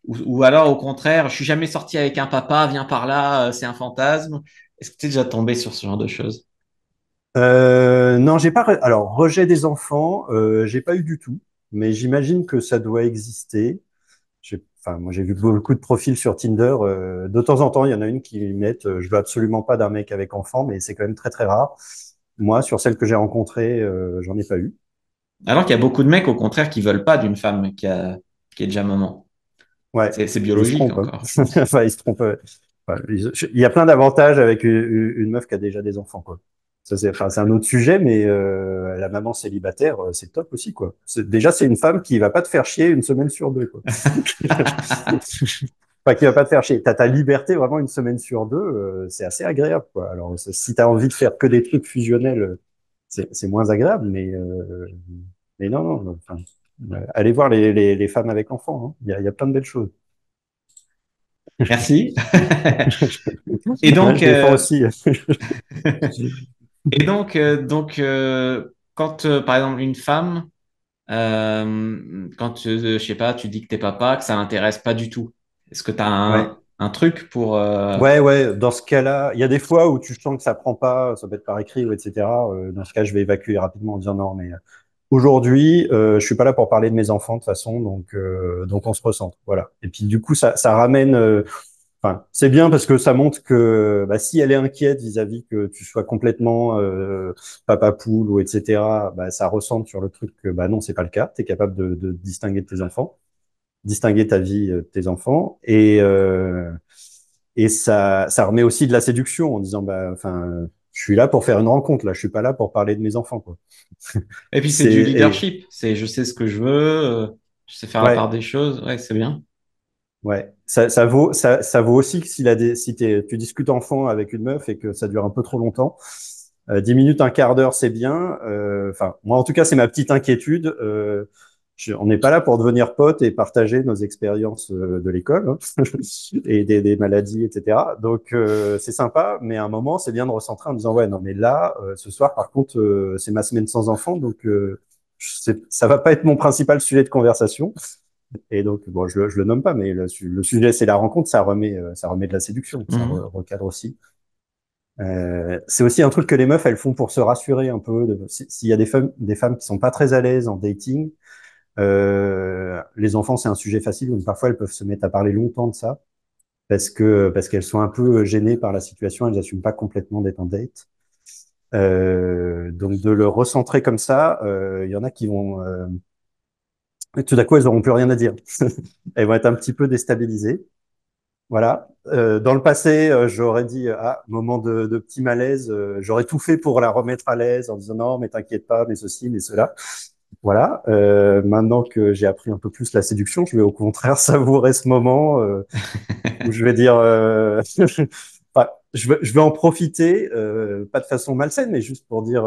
ou, alors au contraire, je suis jamais sorti avec un papa, viens par là, euh, c'est un fantasme. Est-ce que tu es déjà tombé sur ce genre de choses euh, Non, j'ai pas. Alors rejet des enfants, je euh, j'ai pas eu du tout, mais j'imagine que ça doit exister. moi j'ai vu beaucoup de profils sur Tinder. de temps en temps, il y en a une qui met, je veux absolument pas d'un mec avec enfant, mais c'est quand même très très rare. Moi, sur celle que j'ai rencontrée, j'en ai pas eu. Alors qu'il y a beaucoup de mecs, au contraire, qui veulent pas d'une femme qui, qui est déjà maman. Ouais. C'est biologique hein. il se enfin, il se trompe. il y a plein d'avantages avec une, meuf qui a déjà des enfants, quoi. Ça, c'est enfin, un autre sujet, mais euh, la maman célibataire, euh, c'est top aussi, quoi. Déjà, c'est une femme qui va pas te faire chier une semaine sur deux, quoi. enfin, qui va pas te faire chier. T'as ta liberté vraiment une semaine sur deux, euh, c'est assez agréable, quoi. Alors, si as envie de faire que des trucs fusionnels, c'est moins agréable, mais mais non, non. Euh, allez voir les, femmes avec enfants. Hein. Il y, a, plein de belles choses. Merci. et donc, euh, et donc, euh, donc, quand par exemple une femme, quand je sais pas, tu dis que t'es papa, que ça t'intéresse pas du tout. Est-ce que tu as un, truc pour Ouais, ouais. Dans ce cas-là, il y a des fois où tu sens que ça prend pas, ça peut être par écrit ou etc. dans ce cas, je vais évacuer rapidement en disant non, mais Aujourd'hui, euh, je suis pas là pour parler de mes enfants de toute façon, donc euh, donc on se recentre, voilà. Et puis du coup, ça, ça ramène. Euh, enfin, c'est bien parce que ça montre que bah, si elle est inquiète vis-à-vis que tu sois complètement euh, papa poule ou etc, bah, ça ressemble sur le truc que bah non, c'est pas le cas. Tu es capable de, de, distinguer tes enfants, distinguer ta vie de tes enfants et et ça ça remet aussi de la séduction en disant bah enfin je suis là pour faire une rencontre. Là, je suis pas là pour parler de mes enfants. Quoi. Et puis c'est du leadership. C'est je sais ce que je veux, euh, je sais faire la part des choses. Ouais, c'est bien. Ouais, ça, vaut ça, vaut aussi que si tu discutes enfant avec une meuf et que ça dure un peu trop longtemps. 10 euh, minutes, un quart d'heure, c'est bien. Euh, enfin, moi, en tout cas, c'est ma petite inquiétude. Euh, on n'est pas là pour devenir potes et partager nos expériences euh, de l'école hein, et des, maladies, etc. Donc euh, c'est sympa, mais à un moment c'est bien de recentrer en disant ouais non mais là euh, ce soir par contre c'est ma semaine sans enfant donc ça va pas être mon principal sujet de conversation. Et donc bon je, je le nomme pas mais le, sujet c'est la rencontre ça remet ça remet de la séduction ça mmh. recadre aussi. Euh, c'est aussi un truc que les meufs elles font pour se rassurer un peu. S'il y a des femmes, des femmes qui sont pas très à l'aise en dating, euh, les enfants, c'est un sujet facile, donc parfois elles peuvent se mettre à parler longtemps de ça parce que parce qu'elles sont un peu euh, gênées par la situation, elles n'assument pas complètement d'être en date. Euh, donc de le recentrer comme ça, euh, il y en a qui vont tout à coup elles n'auront plus rien à dire, elles vont être un petit peu déstabilisées. Voilà. dans le passé, j'aurais dit ah moment de, de petit malaise, j'aurais tout fait pour la remettre à l'aise en disant non mais t'inquiète pas, mais ceci, mais cela. Voilà. Euh, maintenant que j'ai appris un peu plus la séduction, je vais au contraire savourer ce moment euh, où je vais dire. Euh, je, vais, en profiter, pas de façon malsaine, mais juste pour dire.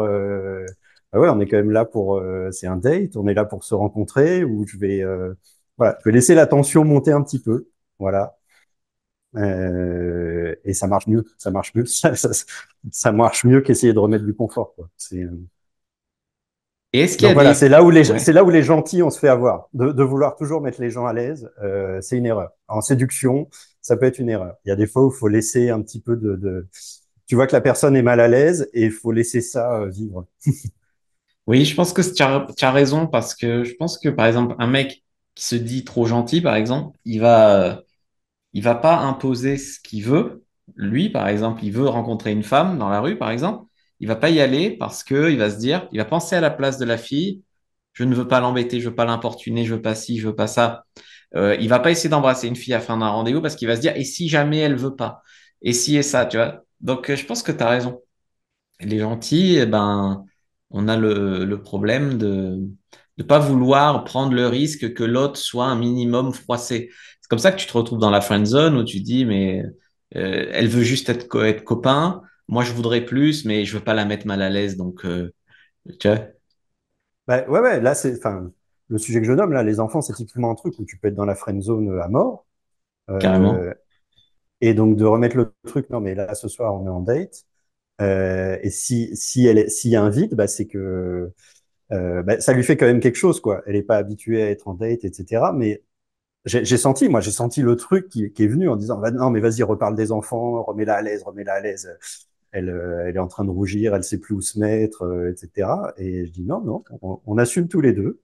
Bah ouais, on est quand même là pour. c'est un date, on est là pour se rencontrer, où je vais. voilà, je vais laisser la tension monter un petit peu. Voilà. et ça marche mieux, ça marche mieux, ça, marche mieux qu'essayer de remettre du confort. C'est est-ce c'est là où les c'est là où les gentils on se fait avoir de, de vouloir toujours mettre les gens à l'aise, euh, c'est une erreur. En séduction, ça peut être une erreur. Il y a des fois où il faut laisser un petit peu de, de, tu vois que la personne est mal à l'aise et il faut laisser ça euh, vivre. oui, je pense que tu as, tu as raison parce que je pense que par exemple un mec qui se dit trop gentil par exemple, il va euh, il va pas imposer ce qu'il veut. Lui par exemple, il veut rencontrer une femme dans la rue par exemple il va pas y aller parce que il va se dire, il va penser à la place de la fille. Je ne veux pas l'embêter, je veux pas l'importuner, je veux pas ci, je veux pas ça. Euh, il va pas essayer d'embrasser une fille à fin d'un rendez-vous parce qu'il va se dire et si jamais elle veut pas, et si et ça, tu vois. Donc euh, je pense que tu as raison. Les gentils, et eh ben on a le, problème de ne pas vouloir prendre le risque que l'autre soit un minimum froissé. C'est comme ça que tu te retrouves dans la friend zone où tu dis mais euh, elle veut juste être, être copain moi je voudrais plus, mais je veux pas la mettre mal à l'aise, donc euh, tu vois. Bah, ouais, ouais, là c'est, enfin, le sujet que je nomme là, les enfants, c'est typiquement un truc où tu peux être dans la friend zone euh, à mort. Euh, Carrément. Et donc de remettre le truc, non mais là ce soir on est en date. et si si elle s'il y a un vide, bah, c'est que bah, ça lui fait quand même quelque chose quoi. Elle n'est pas habituée à être en date, etc. Mais j'ai senti, moi, j'ai senti le truc qui, est venu en disant, non, mais vas-y, reparle des enfants, remets-la à l'aise, remets-la à l'aise elle, euh, elle, est en train de rougir, elle sait plus où se mettre, euh, etc. Et je dis non, non, on, assume tous les deux.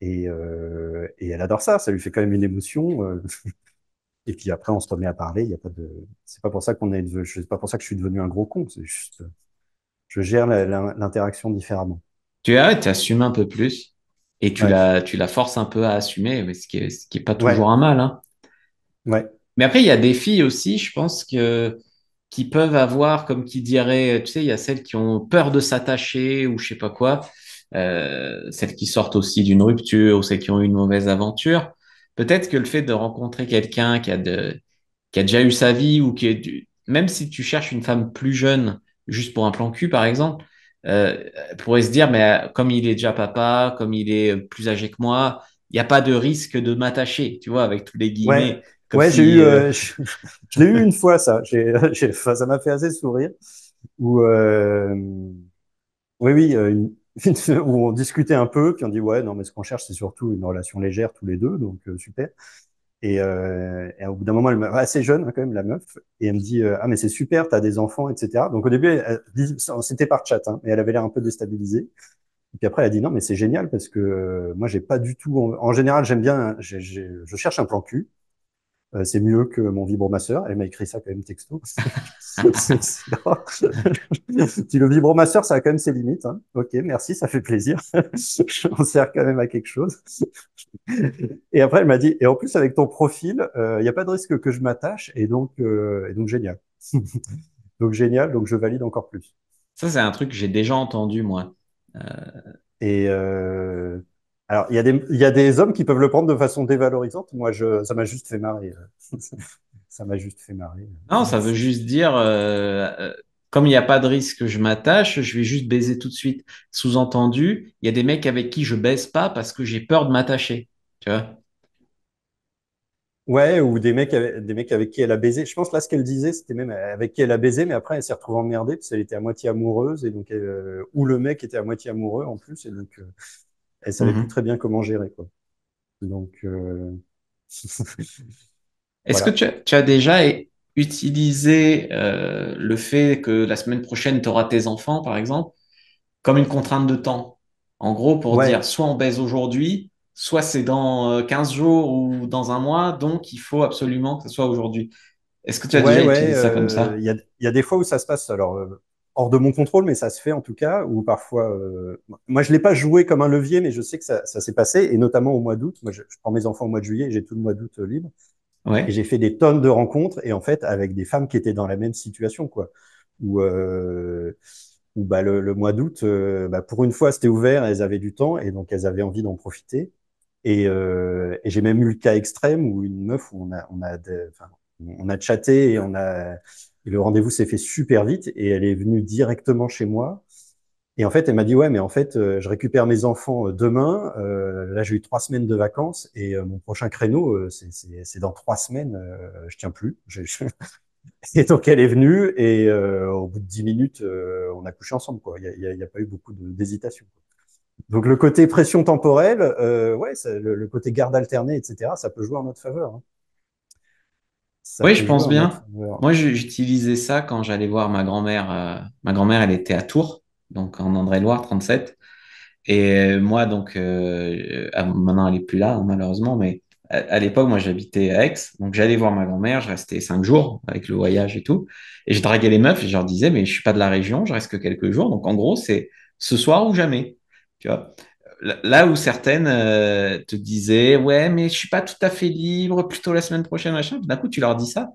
Et, euh, et, elle adore ça, ça lui fait quand même une émotion. Euh. et puis après, on se remet à parler. Il y a pas de, c'est pas pour ça qu'on est, c'est pas pour ça que je suis devenu un gros con. C'est juste, je gère l'interaction différemment. Tu arrêtes, tu assumes un peu plus et tu la, tu la forces un peu à assumer, mais ce qui est, ce qui est pas toujours un mal. Hein. Ouais. Mais après, il y a des filles aussi, je pense que qui peuvent avoir, comme qui dirait, tu sais, il y a celles qui ont peur de s'attacher ou je sais pas quoi, euh, celles qui sortent aussi d'une rupture ou celles qui ont eu une mauvaise aventure. Peut-être que le fait de rencontrer quelqu'un qui a de, qui a déjà eu sa vie ou qui est même si tu cherches une femme plus jeune, juste pour un plan cul par exemple, euh, pourrait se dire, mais euh, comme il est déjà papa, comme il est plus âgé que moi, il n'y a pas de risque de m'attacher, tu vois, avec tous les guillemets ouais, j'ai eu, euh, euh je, l'ai eu une fois ça. J'ai, ça m'a fait assez sourire. Où, euh, oui, oui, euh, où on discutait un peu, puis on dit ouais, non, mais ce qu'on cherche, c'est surtout une relation légère tous les deux, donc euh, super. Et, au bout d'un moment, elle assez jeune hein, quand même la meuf, et elle me dit ah mais c'est super, t'as des enfants, etc. Donc au début, c'était par chat, hein, mais elle avait l'air un peu déstabilisée. Et puis après, elle a dit non, mais c'est génial parce que moi, j'ai pas du tout. En, général, j'aime bien. je cherche un plan cul. Euh, c'est mieux que mon vibromasseur. Elle m'a écrit ça quand même texto. si le vibromasseur, ça a quand même ses limites. Hein. Ok, merci, ça fait plaisir. On sert quand même à quelque chose. et après, elle m'a dit, et en plus, avec ton profil, il euh, n'y a pas de risque que je m'attache. Et donc, euh, et donc génial. donc, génial. Donc, je valide encore plus. Ça, c'est un truc que j'ai déjà entendu, moi. Et alors, il y, a des, hommes qui peuvent le prendre de façon dévalorisante. Moi, je, ça m'a juste fait marrer. ça m'a juste fait marrer. Non, ça veut juste dire, euh, euh, comme il n'y a pas de risque, je m'attache, je vais juste baiser tout de suite. Sous-entendu, il y a des mecs avec qui je baise pas parce que j'ai peur de m'attacher. Tu vois Ouais, ou des mecs, avec, des mecs avec qui elle a baisé. Je pense là, ce qu'elle disait, c'était même avec qui elle a baisé, mais après, elle s'est retrouvée emmerdée parce qu'elle était à moitié amoureuse, et donc, où euh, ou le mec était à moitié amoureux en plus, et donc, elle savait mhm. très bien comment gérer. Quoi. Donc, euh, est-ce que tu as, déjà utilisé euh, le fait que la semaine prochaine, tu auras tes enfants, par exemple, comme une contrainte de temps En gros, pour dire soit on baise aujourd'hui, soit c'est dans 15 euh, jours ou dans un mois, donc il faut absolument que ce soit aujourd'hui. Est-ce que tu as déjà utilisé ça comme ça Il y, y, a des fois où ça se passe. Alors, hors de mon contrôle, mais ça se fait en tout cas, ou parfois... Euh, moi, je ne l'ai pas joué comme un levier, mais je sais que ça, s'est passé, et notamment au mois d'août. Moi, je, prends mes enfants au mois de juillet, j'ai tout le mois d'août euh, libre. Ouais. J'ai fait des tonnes de rencontres, et en fait, avec des femmes qui étaient dans la même situation, quoi. Où, euh, bah, le, mois d'août, euh, bah, pour une fois, c'était ouvert, elles avaient du temps, et donc elles avaient envie d'en profiter. Et, j'ai même eu le cas extrême où une meuf, on a, on a, enfin, on a chatté et on a le rendez-vous s'est fait super vite et elle est venue directement chez moi. Et en fait, elle m'a dit ouais, mais en fait, euh, je récupère mes enfants euh, demain. Euh, là, j'ai eu trois semaines de vacances et mon prochain créneau, c'est dans trois semaines. je tiens plus. Et donc, elle est venue et au bout de dix minutes, on a couché ensemble. Quoi. Il n'y a, pas eu beaucoup d'hésitation. Donc, le côté pression temporelle, ouais, le, côté garde alternée, etc., ça peut jouer en notre faveur. Hein oui, je pense bien. Moi, j'utilisais ça quand j'allais voir ma grand-mère. Euh, ma grand-mère, elle était à Tours, donc en André-Loire, 37. Et euh, moi, donc, euh, ah, maintenant, elle n'est plus là, hein, malheureusement, mais à, l'époque, moi, j'habitais à Aix. Donc, j'allais voir ma grand-mère, je restais cinq jours avec le voyage et tout. Et je draguais les meufs et je leur disais, mais je ne suis pas de la région, je reste que quelques jours. Donc, en gros, c'est ce soir ou jamais. Tu vois là où certaines euh, te disaient ouais mais je suis pas tout à fait libre plutôt la semaine prochaine machin d'un coup tu leur dis ça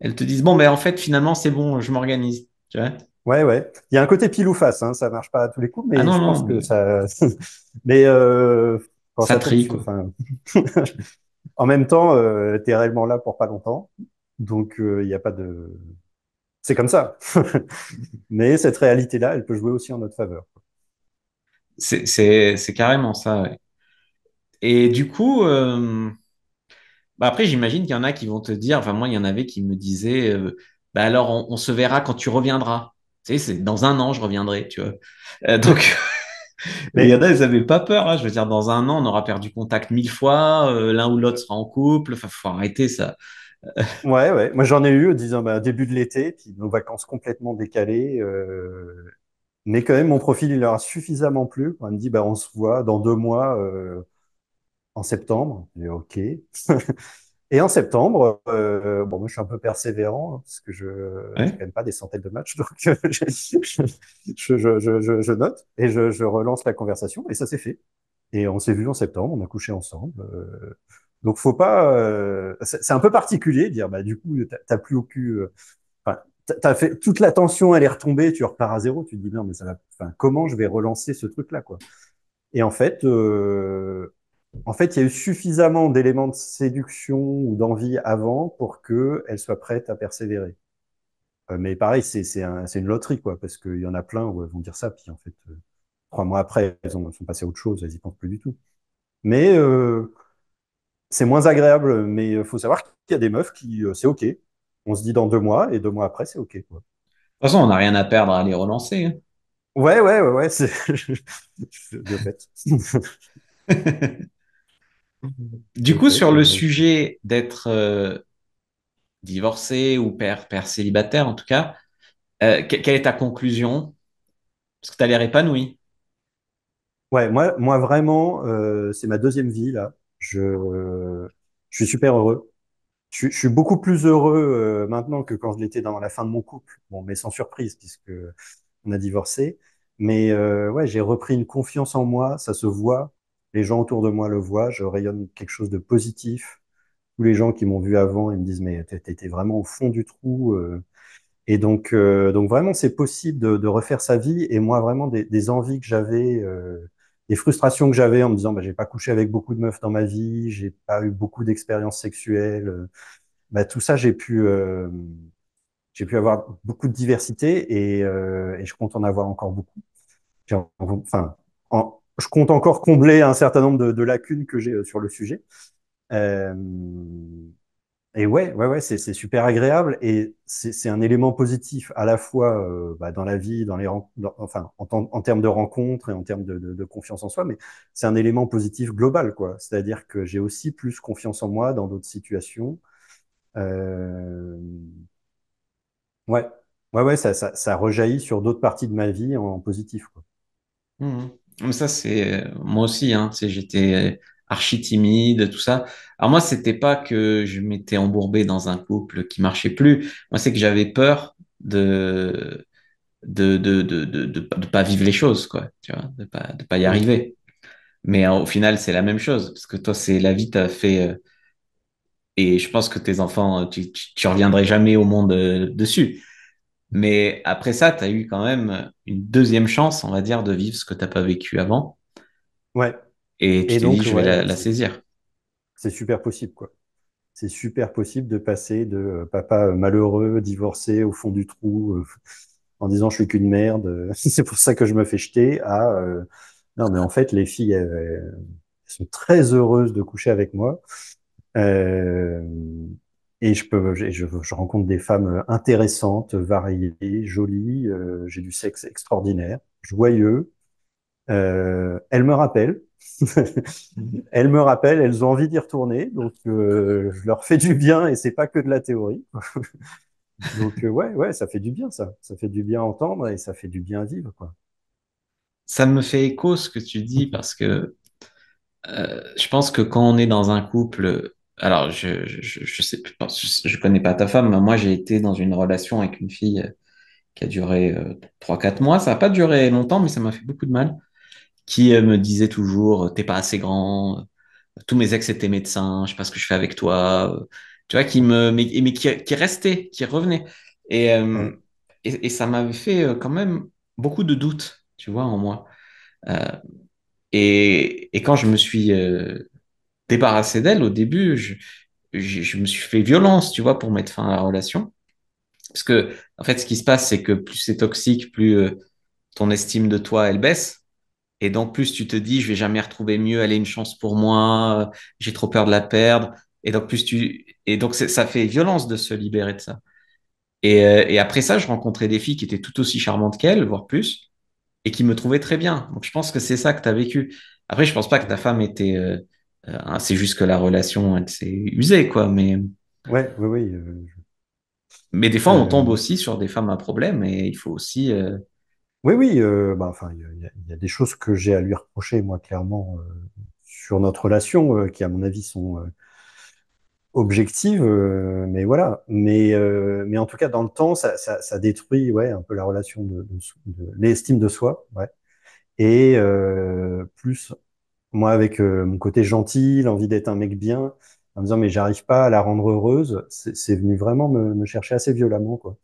elles te disent bon mais en fait finalement c'est bon je m'organise ouais ouais il y a un côté pile ou face hein, ça marche pas à tous les coups mais ah je pense que ça mais ça, en même temps euh, tu es réellement là pour pas longtemps donc euh, il n'y a pas de c'est comme ça mais cette réalité là elle peut jouer aussi en notre faveur c'est carrément ça. Et du coup, euh, bah, après, j'imagine qu'il y en a qui vont te dire, enfin, moi, il y en avait qui me disaient, euh, bah, alors, on, se verra quand tu reviendras. Tu sais, c'est dans un an, je reviendrai, tu vois. Euh, il y en a, ils n'avaient pas peur. Hein. Je veux dire, dans un an, on aura perdu contact mille fois, l'un ou l'autre sera en couple. Enfin, faut arrêter ça. ouais, ouais. Moi, j'en ai eu au disant, bah, début de l'été, puis nos vacances complètement décalées. Mais quand même, mon profil, il leur a suffisamment plu. On me dit, bah, on se voit dans deux mois euh, en septembre. Et OK. et en septembre, euh, bon, moi, je suis un peu persévérant hein, parce que je pas des centaines de matchs. Donc, euh, je, note et je, relance la conversation. Et ça s'est fait. Et on s'est vu en septembre. On a couché ensemble. donc, faut pas. c'est un peu particulier de dire, bah, du coup, tu n'as plus cul fait toute la tension, elle est retombée, tu repars à zéro, tu te dis non mais ça va, comment je vais relancer ce truc là quoi. Et en fait, euh, en fait, il y a eu suffisamment d'éléments de séduction ou d'envie avant pour que elle soit prête à persévérer. Euh, mais pareil, c'est une loterie quoi, parce qu'il y en a plein où elles vont dire ça, puis en fait, euh, trois mois après, elles, sont passées à autre chose, elles y pensent plus du tout. Mais c'est moins agréable, mais il faut savoir qu'il y a des meufs qui, c'est OK, on se dit dans deux mois, et deux mois après, c'est OK. De toute façon, on n'a rien à perdre à les relancer. Hein. Ouais, ouais, ouais, ouais. du coup, sur le sujet d'être euh, divorcé ou père, père célibataire, en tout cas, euh, quelle est ta conclusion Parce que tu as l'air épanoui. Ouais, moi, moi vraiment, euh, c'est ma deuxième vie, là. je suis super heureux je, suis beaucoup plus heureux euh, maintenant que quand je l'étais dans la fin de mon couple. Bon, mais sans surprise, puisque on a divorcé. Mais euh, ouais, j'ai repris une confiance en moi, ça se voit. Les gens autour de moi le voient, je rayonne quelque chose de positif. Tous les gens qui m'ont vu avant, ils me disent mais t'étais vraiment au fond du trou. Euh. Et donc, euh, donc vraiment, c'est possible de, refaire sa vie. Et moi, vraiment, des, des envies que j'avais, les frustrations que j'avais en me disant bah, j'ai pas couché avec beaucoup de meufs dans ma vie, j'ai pas eu beaucoup d'expériences sexuelles, euh, bah, tout ça j'ai pu euh, j'ai pu avoir beaucoup de diversité et, euh, je compte en avoir encore beaucoup. Enfin, je compte encore combler un certain nombre de, lacunes que j'ai sur le sujet. Et ouais, ouais, ouais, c'est super agréable et c'est un élément positif à la fois euh, bah, dans la vie, dans les enfin en, termes de rencontres et en termes de, de, de confiance en soi, mais c'est un élément positif global quoi. C'est-à-dire que j'ai aussi plus confiance en moi dans d'autres situations. Euh... Ouais, ouais, ouais, ça, ça, ça rejaillit sur d'autres parties de ma vie en, positif quoi. Mmh ça c'est euh, moi aussi hein. j'étais archi timide, tout ça. Alors moi, c'était pas que je m'étais embourbé dans un couple qui marchait plus. Moi, c'est que j'avais peur de de de, de de pas vivre les choses, quoi. Tu vois, de pas de pas y arriver. Mais euh, au final, c'est la même chose parce que toi, c'est la vie t'a fait. Euh, et je pense que tes enfants, euh, tu, tu, reviendrais jamais au monde dessus. Mais après ça, tu as eu quand même une deuxième chance, on va dire, de vivre ce que tu n'as pas vécu avant. Ouais. Et donc, je vais la, la saisir. C'est super possible, quoi. C'est super possible de passer de euh, papa euh, malheureux, divorcé, au fond du trou, euh, en disant je suis qu'une merde, c'est pour ça que je me fais jeter, à non, mais en fait, les filles, elles, sont très heureuses de coucher avec moi. Euh, et je peux, je, je, rencontre des femmes intéressantes, variées, jolies. j'ai du sexe extraordinaire, joyeux. Euh, elles me rappellent. elles me rappellent, elles ont envie d'y retourner, donc euh, je leur fais du bien et c'est pas que de la théorie. donc euh, ouais, ouais, ça fait du bien ça, ça fait du bien entendre et ça fait du bien vivre quoi. Ça me fait écho ce que tu dis parce que euh, je pense que quand on est dans un couple, alors je je, sais, je, je connais pas ta femme, mais moi j'ai été dans une relation avec une fille qui a duré 3-4 mois, ça n'a pas duré longtemps mais ça m'a fait beaucoup de mal qui euh, me disait toujours euh, t'es pas assez grand, euh, tous mes ex étaient médecins, je sais pas ce que je fais avec toi, tu vois, qui me, mais, qui, restait, qui revenait. Et, et, ça m'avait fait quand même beaucoup de doutes, tu vois, en moi. et, et, quand je me suis débarrassé d'elle au début, je, je, je, me suis fait violence, tu vois, pour mettre fin à la relation. Parce que, en fait, ce qui se passe, c'est que plus c'est toxique, plus ton estime de toi, elle baisse. Et donc, plus tu te dis, je vais jamais retrouver mieux, elle est une chance pour moi, euh, j'ai trop peur de la perdre. Et donc, plus tu, et donc, ça fait violence de se libérer de ça. Et, euh, et après ça, je rencontrais des filles qui étaient tout aussi charmantes qu'elle, voire plus, et qui me trouvaient très bien. Donc, je pense que c'est ça que tu as vécu. Après, je pense pas que ta femme était, euh, hein, c'est juste que la relation, elle s'est usée, quoi, mais. Ouais, oui, oui. Mais des fois, on tombe aussi sur des femmes à problème et il faut aussi oui, oui, euh, bah, enfin, il y, a des choses que j'ai à lui reprocher, moi, clairement, euh, sur notre relation, euh, qui, à mon avis, sont objectives, mais voilà. Mais, mais en tout cas, dans le temps, ça, détruit ouais, un peu la relation de, l'estime de soi. Ouais. Et plus, moi, avec mon côté gentil, l'envie d'être un mec bien, en me disant, mais j'arrive pas à la rendre heureuse, c'est venu vraiment me, me chercher assez violemment, quoi.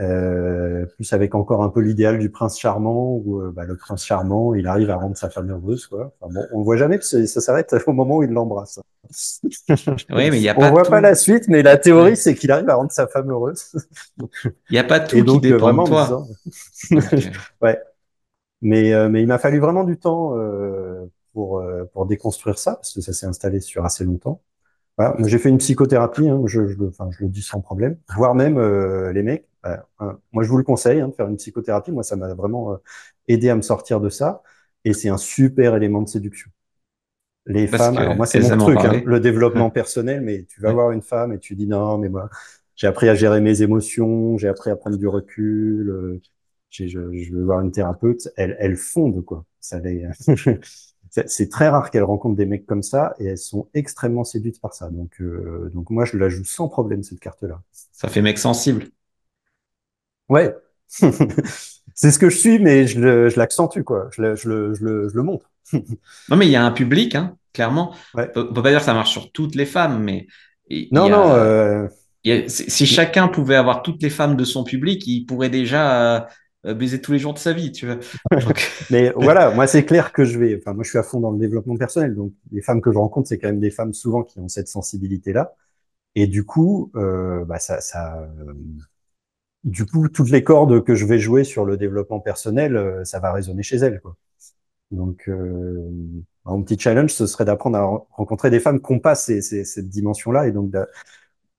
Euh, plus avec encore un peu l'idéal du prince charmant où euh, bah, le prince charmant il arrive à rendre sa femme heureuse quoi. on voit jamais parce que ça s'arrête au moment où il l'embrasse. oui, mais y a pas on voit pas la suite, mais la théorie c'est qu'il arrive à rendre sa femme heureuse. Il n'y a pas tout euh, vraiment de toi. ouais. Mais mais il m'a fallu vraiment du temps pour pour déconstruire ça parce que ça s'est installé sur assez longtemps. J'ai fait une psychothérapie, hein. je, le dis sans problème, voire même euh, les mecs. Bah, euh, moi, je vous le conseille hein, de faire une psychothérapie. Moi, ça m'a vraiment euh, aidé à me sortir de ça. Et c'est un super élément de séduction. Les femmes, alors moi, c'est mon truc, hein, le développement personnel, mais tu vas voir une femme et tu dis non, mais moi, j'ai appris à gérer mes émotions, j'ai appris à prendre du recul, je, vais veux voir une thérapeute. elle elle fonde quoi. Ça les c'est très rare qu'elles rencontrent des mecs comme ça et elles sont extrêmement séduites par ça. Donc, euh, donc moi, je la joue sans problème, cette carte-là. Ça fait mec sensible. Ouais. c'est ce que je suis, mais je l'accentue, quoi. Je le, je le, je le, montre. non, mais il y a un public, hein, clairement. On peut pas dire que ça marche sur toutes les femmes, mais. Non, non. si chacun pouvait avoir toutes les femmes de son public, il pourrait déjà euh, euh, baiser tous les jours de sa vie, tu vois. mais voilà, moi c'est clair que je vais, enfin moi je suis à fond dans le développement personnel, donc les femmes que je rencontre, c'est quand même des femmes souvent qui ont cette sensibilité-là, et du coup, euh, bah ça, ça euh, du coup, toutes les cordes que je vais jouer sur le développement personnel, euh, ça va résonner chez elles, quoi. Donc, bah, mon petit challenge, ce serait d'apprendre à rencontrer des femmes qui n'ont pas ces, ces, cette dimension-là, et donc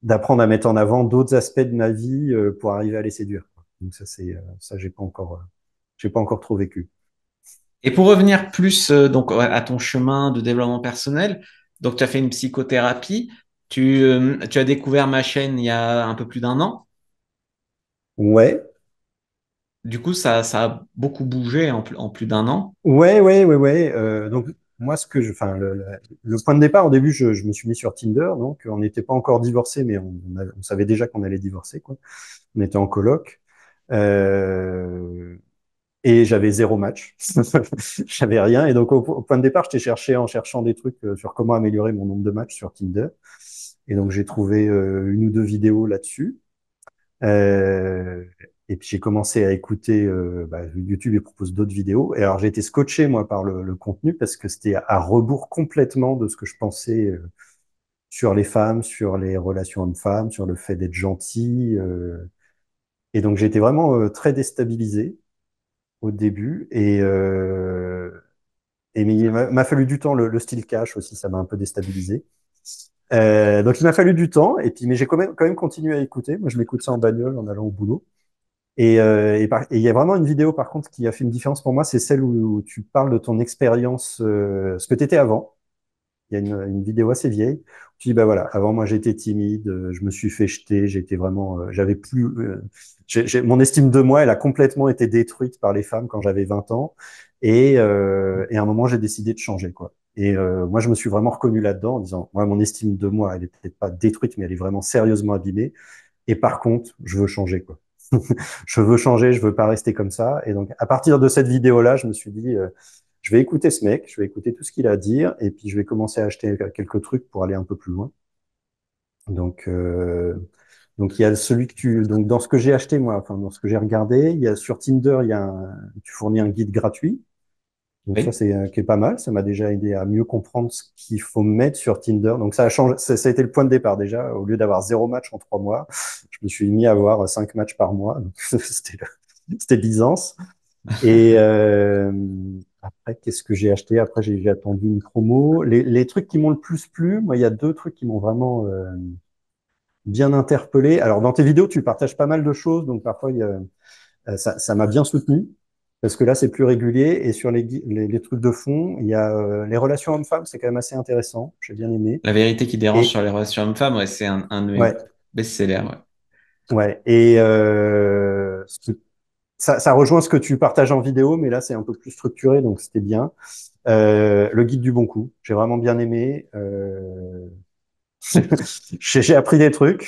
d'apprendre à mettre en avant d'autres aspects de ma vie pour arriver à les séduire. Donc ça, c'est euh, ça, j'ai pas encore, euh, j'ai pas encore trop vécu. Et pour revenir plus euh, donc à ton chemin de développement personnel, donc tu as fait une psychothérapie. Tu, tu as découvert ma chaîne il y a un peu plus d'un an. Ouais, du coup, ça, a beaucoup bougé en, plus d'un an. Ouais, ouais, ouais, ouais. donc moi, ce que je, enfin, le, point de départ au début, je, me suis mis sur Tinder. Donc on n'était pas encore divorcés, mais on, savait déjà qu'on allait divorcer. Quoi. On était en coloc. Euh, et j'avais zéro match, j'avais rien. Et donc au, point de départ, j'étais cherché en cherchant des trucs euh, sur comment améliorer mon nombre de matchs sur Tinder. Et donc j'ai trouvé euh, une ou deux vidéos là-dessus. Euh, et puis j'ai commencé à écouter euh, bah, YouTube et propose d'autres vidéos. Et alors j'ai été scotché moi par le, contenu parce que c'était à, rebours complètement de ce que je pensais sur les femmes, sur les relations hommes-femmes, sur le fait d'être gentil. Euh, et donc, j'étais été vraiment euh, très déstabilisé au début. Et, euh, et mais il m'a fallu du temps. Le, style cash aussi, ça m'a un peu déstabilisé. Euh, donc il m'a fallu du temps, et puis mais j'ai quand même, quand même continué à écouter. Moi, je m'écoute ça en bagnole en allant au boulot. Et, euh, il y a vraiment une vidéo par contre qui a fait une différence pour moi, c'est celle où, tu parles de ton expérience, ce que tu étais avant. Il y a une, une vidéo assez vieille puis bah voilà, avant moi j'étais timide, euh, je me suis fait jeter, j'étais vraiment, euh, j'avais plus, euh, mon estime de moi, elle a complètement été détruite par les femmes quand j'avais 20 ans, et, et, à un moment j'ai décidé de changer quoi. Et moi je me suis vraiment reconnu là-dedans en disant, moi mon estime de moi, elle n'était pas détruite, mais elle est vraiment sérieusement abîmée. Et par contre, je veux changer quoi. je veux changer, je veux pas rester comme ça. Et donc à partir de cette vidéo là, je me suis dit je vais écouter ce mec, je vais écouter tout ce qu'il a à dire, et puis je vais commencer à acheter quelques trucs pour aller un peu plus loin. Donc, euh, donc il y a celui que tu, donc dans ce que j'ai acheté moi, enfin dans ce que j'ai regardé, il y a sur Tinder, il y a tu fournis un guide gratuit. Donc ça c'est euh, qui est pas mal, ça m'a déjà aidé à mieux comprendre ce qu'il faut mettre sur Tinder. Donc ça a changé, ça, a été le point de départ déjà. Au lieu d'avoir zéro match en trois mois, je me suis mis à avoir cinq matchs par mois. C'était c'était Byzance. Et euh, après, qu'est-ce que j'ai acheté Après, j'ai attendu une promo. Les, trucs qui m'ont le plus plu, moi, il y a deux trucs qui m'ont vraiment euh, bien interpellé. Alors, dans tes vidéos, tu partages pas mal de choses, donc parfois, euh, ça m'a bien soutenu parce que là, c'est plus régulier. Et sur les, trucs de fond, il y a euh, les relations hommes-femmes, c'est quand même assez intéressant. J'ai bien aimé. La vérité qui dérange sur les relations hommes-femmes, ouais, c'est un, un ouais. best-seller. Ouais. ouais. Et ce qui ça, rejoint ce que tu partages en vidéo, mais là, c'est un peu plus structuré, donc c'était bien. Euh, le guide du bon coup, j'ai vraiment bien aimé. Euh, j'ai appris des trucs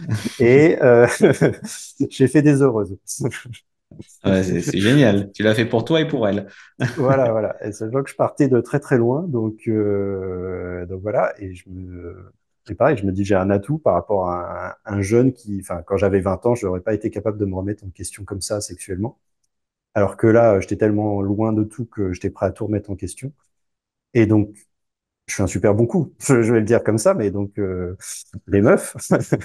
et euh, j'ai fait des heureuses. Ouais, c'est génial. Tu l'as fait pour toi et pour elle. voilà, voilà. Et c'est que je partais de très très loin, donc donc voilà. Et je me c'est pareil, je me dis, j'ai un atout par rapport à un, jeune qui, enfin, quand j'avais 20 ans, je n'aurais pas été capable de me remettre en question comme ça sexuellement. Alors que là, euh, j'étais tellement loin de tout que j'étais prêt à tout remettre en question. Et donc, je suis un super bon coup. Je, vais le dire comme ça, mais donc, euh, les meufs,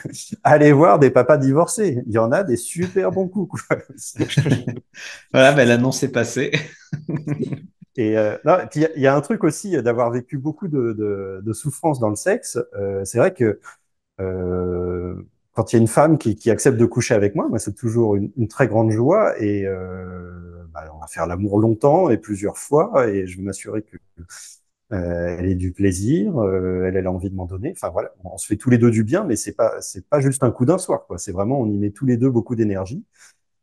allez voir des papas divorcés. Il y en a des super bons coups. voilà, ben, l'annonce est passée. Et euh, il y, a un truc aussi euh, d'avoir vécu beaucoup de, de, souffrance dans le sexe. Euh, c'est vrai que euh, quand il y a une femme qui, accepte de coucher avec moi, c'est toujours une, très grande joie et bah, on va faire l'amour longtemps et plusieurs fois et je vais m'assurer que elle ait du plaisir, elle, a envie de m'en donner. Enfin voilà, on se fait tous les deux du bien, mais c'est pas c'est pas juste un coup d'un soir quoi. C'est vraiment on y met tous les deux beaucoup d'énergie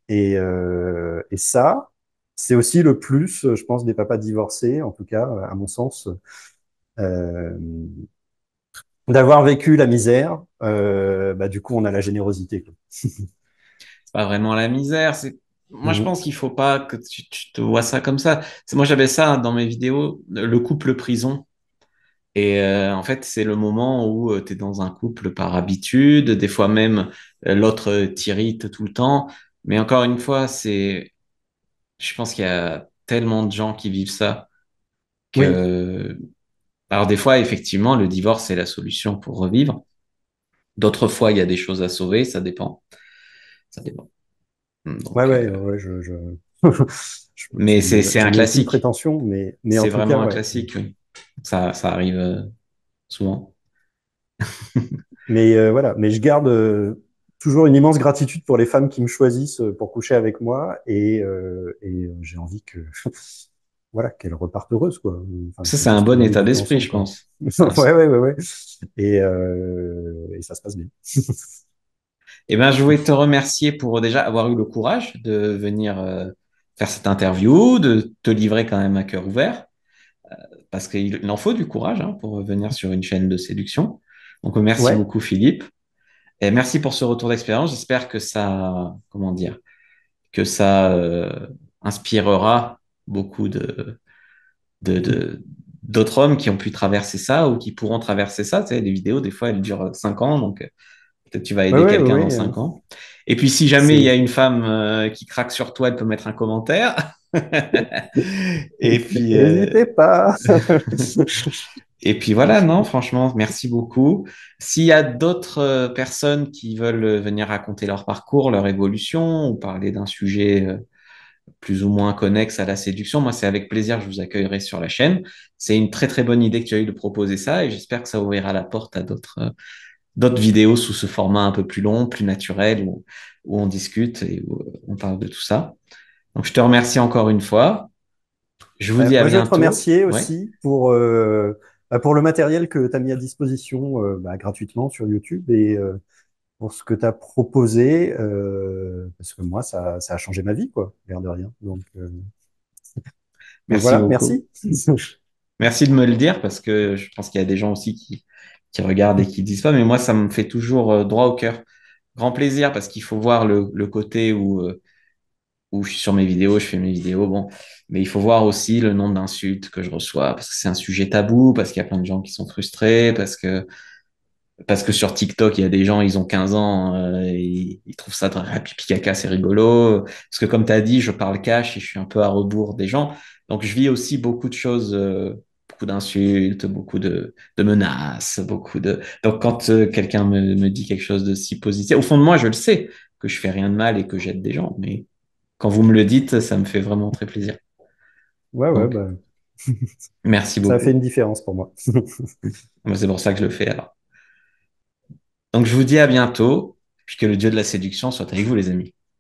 et, et ça c'est aussi le plus, euh, je pense, des papas divorcés, en tout cas, euh, à mon sens, euh, d'avoir vécu la misère. Euh, bah, du coup, on a la générosité. c'est pas vraiment la misère. C'est moi, je mhm. pense qu'il faut pas que tu, te vois ça comme ça. Moi, j'avais ça dans mes vidéos, le couple prison. Et en fait, c'est le moment où tu es dans un couple par habitude, des fois même l'autre t'irrite tout le temps. Mais encore une fois, c'est je pense qu'il y a tellement de gens qui vivent ça que. par Alors, des fois, effectivement, le divorce est la solution pour revivre. D'autres fois, il y a des choses à sauver, ça dépend. Ça dépend. Hum, ouais, ouais, euh, ouais, je. je... mais c'est un classique. prétention, mais, mais c'est vraiment un classique. Oui. Ça, ça arrive euh, souvent. mais euh, voilà, mais je garde toujours une immense gratitude pour les femmes qui me choisissent euh, pour coucher avec moi et, euh, euh, j'ai envie que voilà qu'elles repartent heureuses quoi. ça c'est un bon état d'esprit je pense. ouais ouais ouais, ouais. Et, ça se passe bien. eh ben je voulais te remercier pour déjà avoir eu le courage de venir faire cette interview, de te livrer quand même à cœur ouvert parce qu'il en faut du courage hein, pour venir sur une chaîne de séduction. Donc merci beaucoup Philippe merci pour ce retour d'expérience. J'espère que ça, comment dire, que ça euh, inspirera beaucoup de, d'autres hommes qui ont pu traverser ça ou qui pourront traverser ça. Tu sais, les vidéos, des fois, elles durent 5 ans, donc euh, peut-être tu vas aider quelqu'un dans 5 ans. Et puis, si jamais il y a une femme euh, qui craque sur toi, elle peut mettre un commentaire. et puis. N'hésitez pas Et puis voilà, non, franchement, merci beaucoup. S'il y a d'autres euh, personnes qui veulent euh, venir raconter leur parcours, leur évolution, ou parler d'un sujet euh, plus ou moins connexe à la séduction, moi, c'est avec plaisir, que je vous accueillerai sur la chaîne. C'est une très, très bonne idée que tu as eu de proposer ça, et j'espère que ça ouvrira la porte à d'autres d'autres vidéos sous ce format un peu plus long, plus naturel, où, on discute et où on parle de tout ça. Donc, je te remercie encore une fois. Je vous bah, dis à bientôt. Je te remercier aussi pour bah, pour le matériel que tu as mis à disposition euh, bah, gratuitement sur YouTube et euh, pour ce que tu as proposé, euh, parce que moi, ça, ça, a changé ma vie, quoi, l'air de rien. Donc, merci. Voilà, merci. merci de me le dire, parce que je pense qu'il y a des gens aussi qui, qui regardent et qui disent pas, mais moi, ça me fait toujours droit au cœur. Grand plaisir, parce qu'il faut voir le, le côté où où je suis sur mes vidéos, je fais mes vidéos, bon. Mais il faut voir aussi le nombre d'insultes que je reçois, parce que c'est un sujet tabou, parce qu'il y a plein de gens qui sont frustrés, parce que, parce que sur TikTok, il y a des gens, ils ont 15 ans, euh, ils, trouvent ça très rapide, picaca, c'est rigolo. Parce que comme tu as dit, je parle cash et je suis un peu à rebours des gens. Donc je vis aussi beaucoup de choses, euh, beaucoup d'insultes, beaucoup de, menaces, beaucoup de... Donc quand euh, quelqu'un me, me dit quelque chose de si positif, au fond de moi, je le sais, que je fais rien de mal et que j'aide des gens, mais quand vous me le dites, ça me fait vraiment très plaisir. Ouais, ouais, bah... Merci beaucoup. Ça fait une différence pour moi. C'est pour ça que je le fais alors. Donc je vous dis à bientôt, puis que le dieu de la séduction soit avec vous les amis.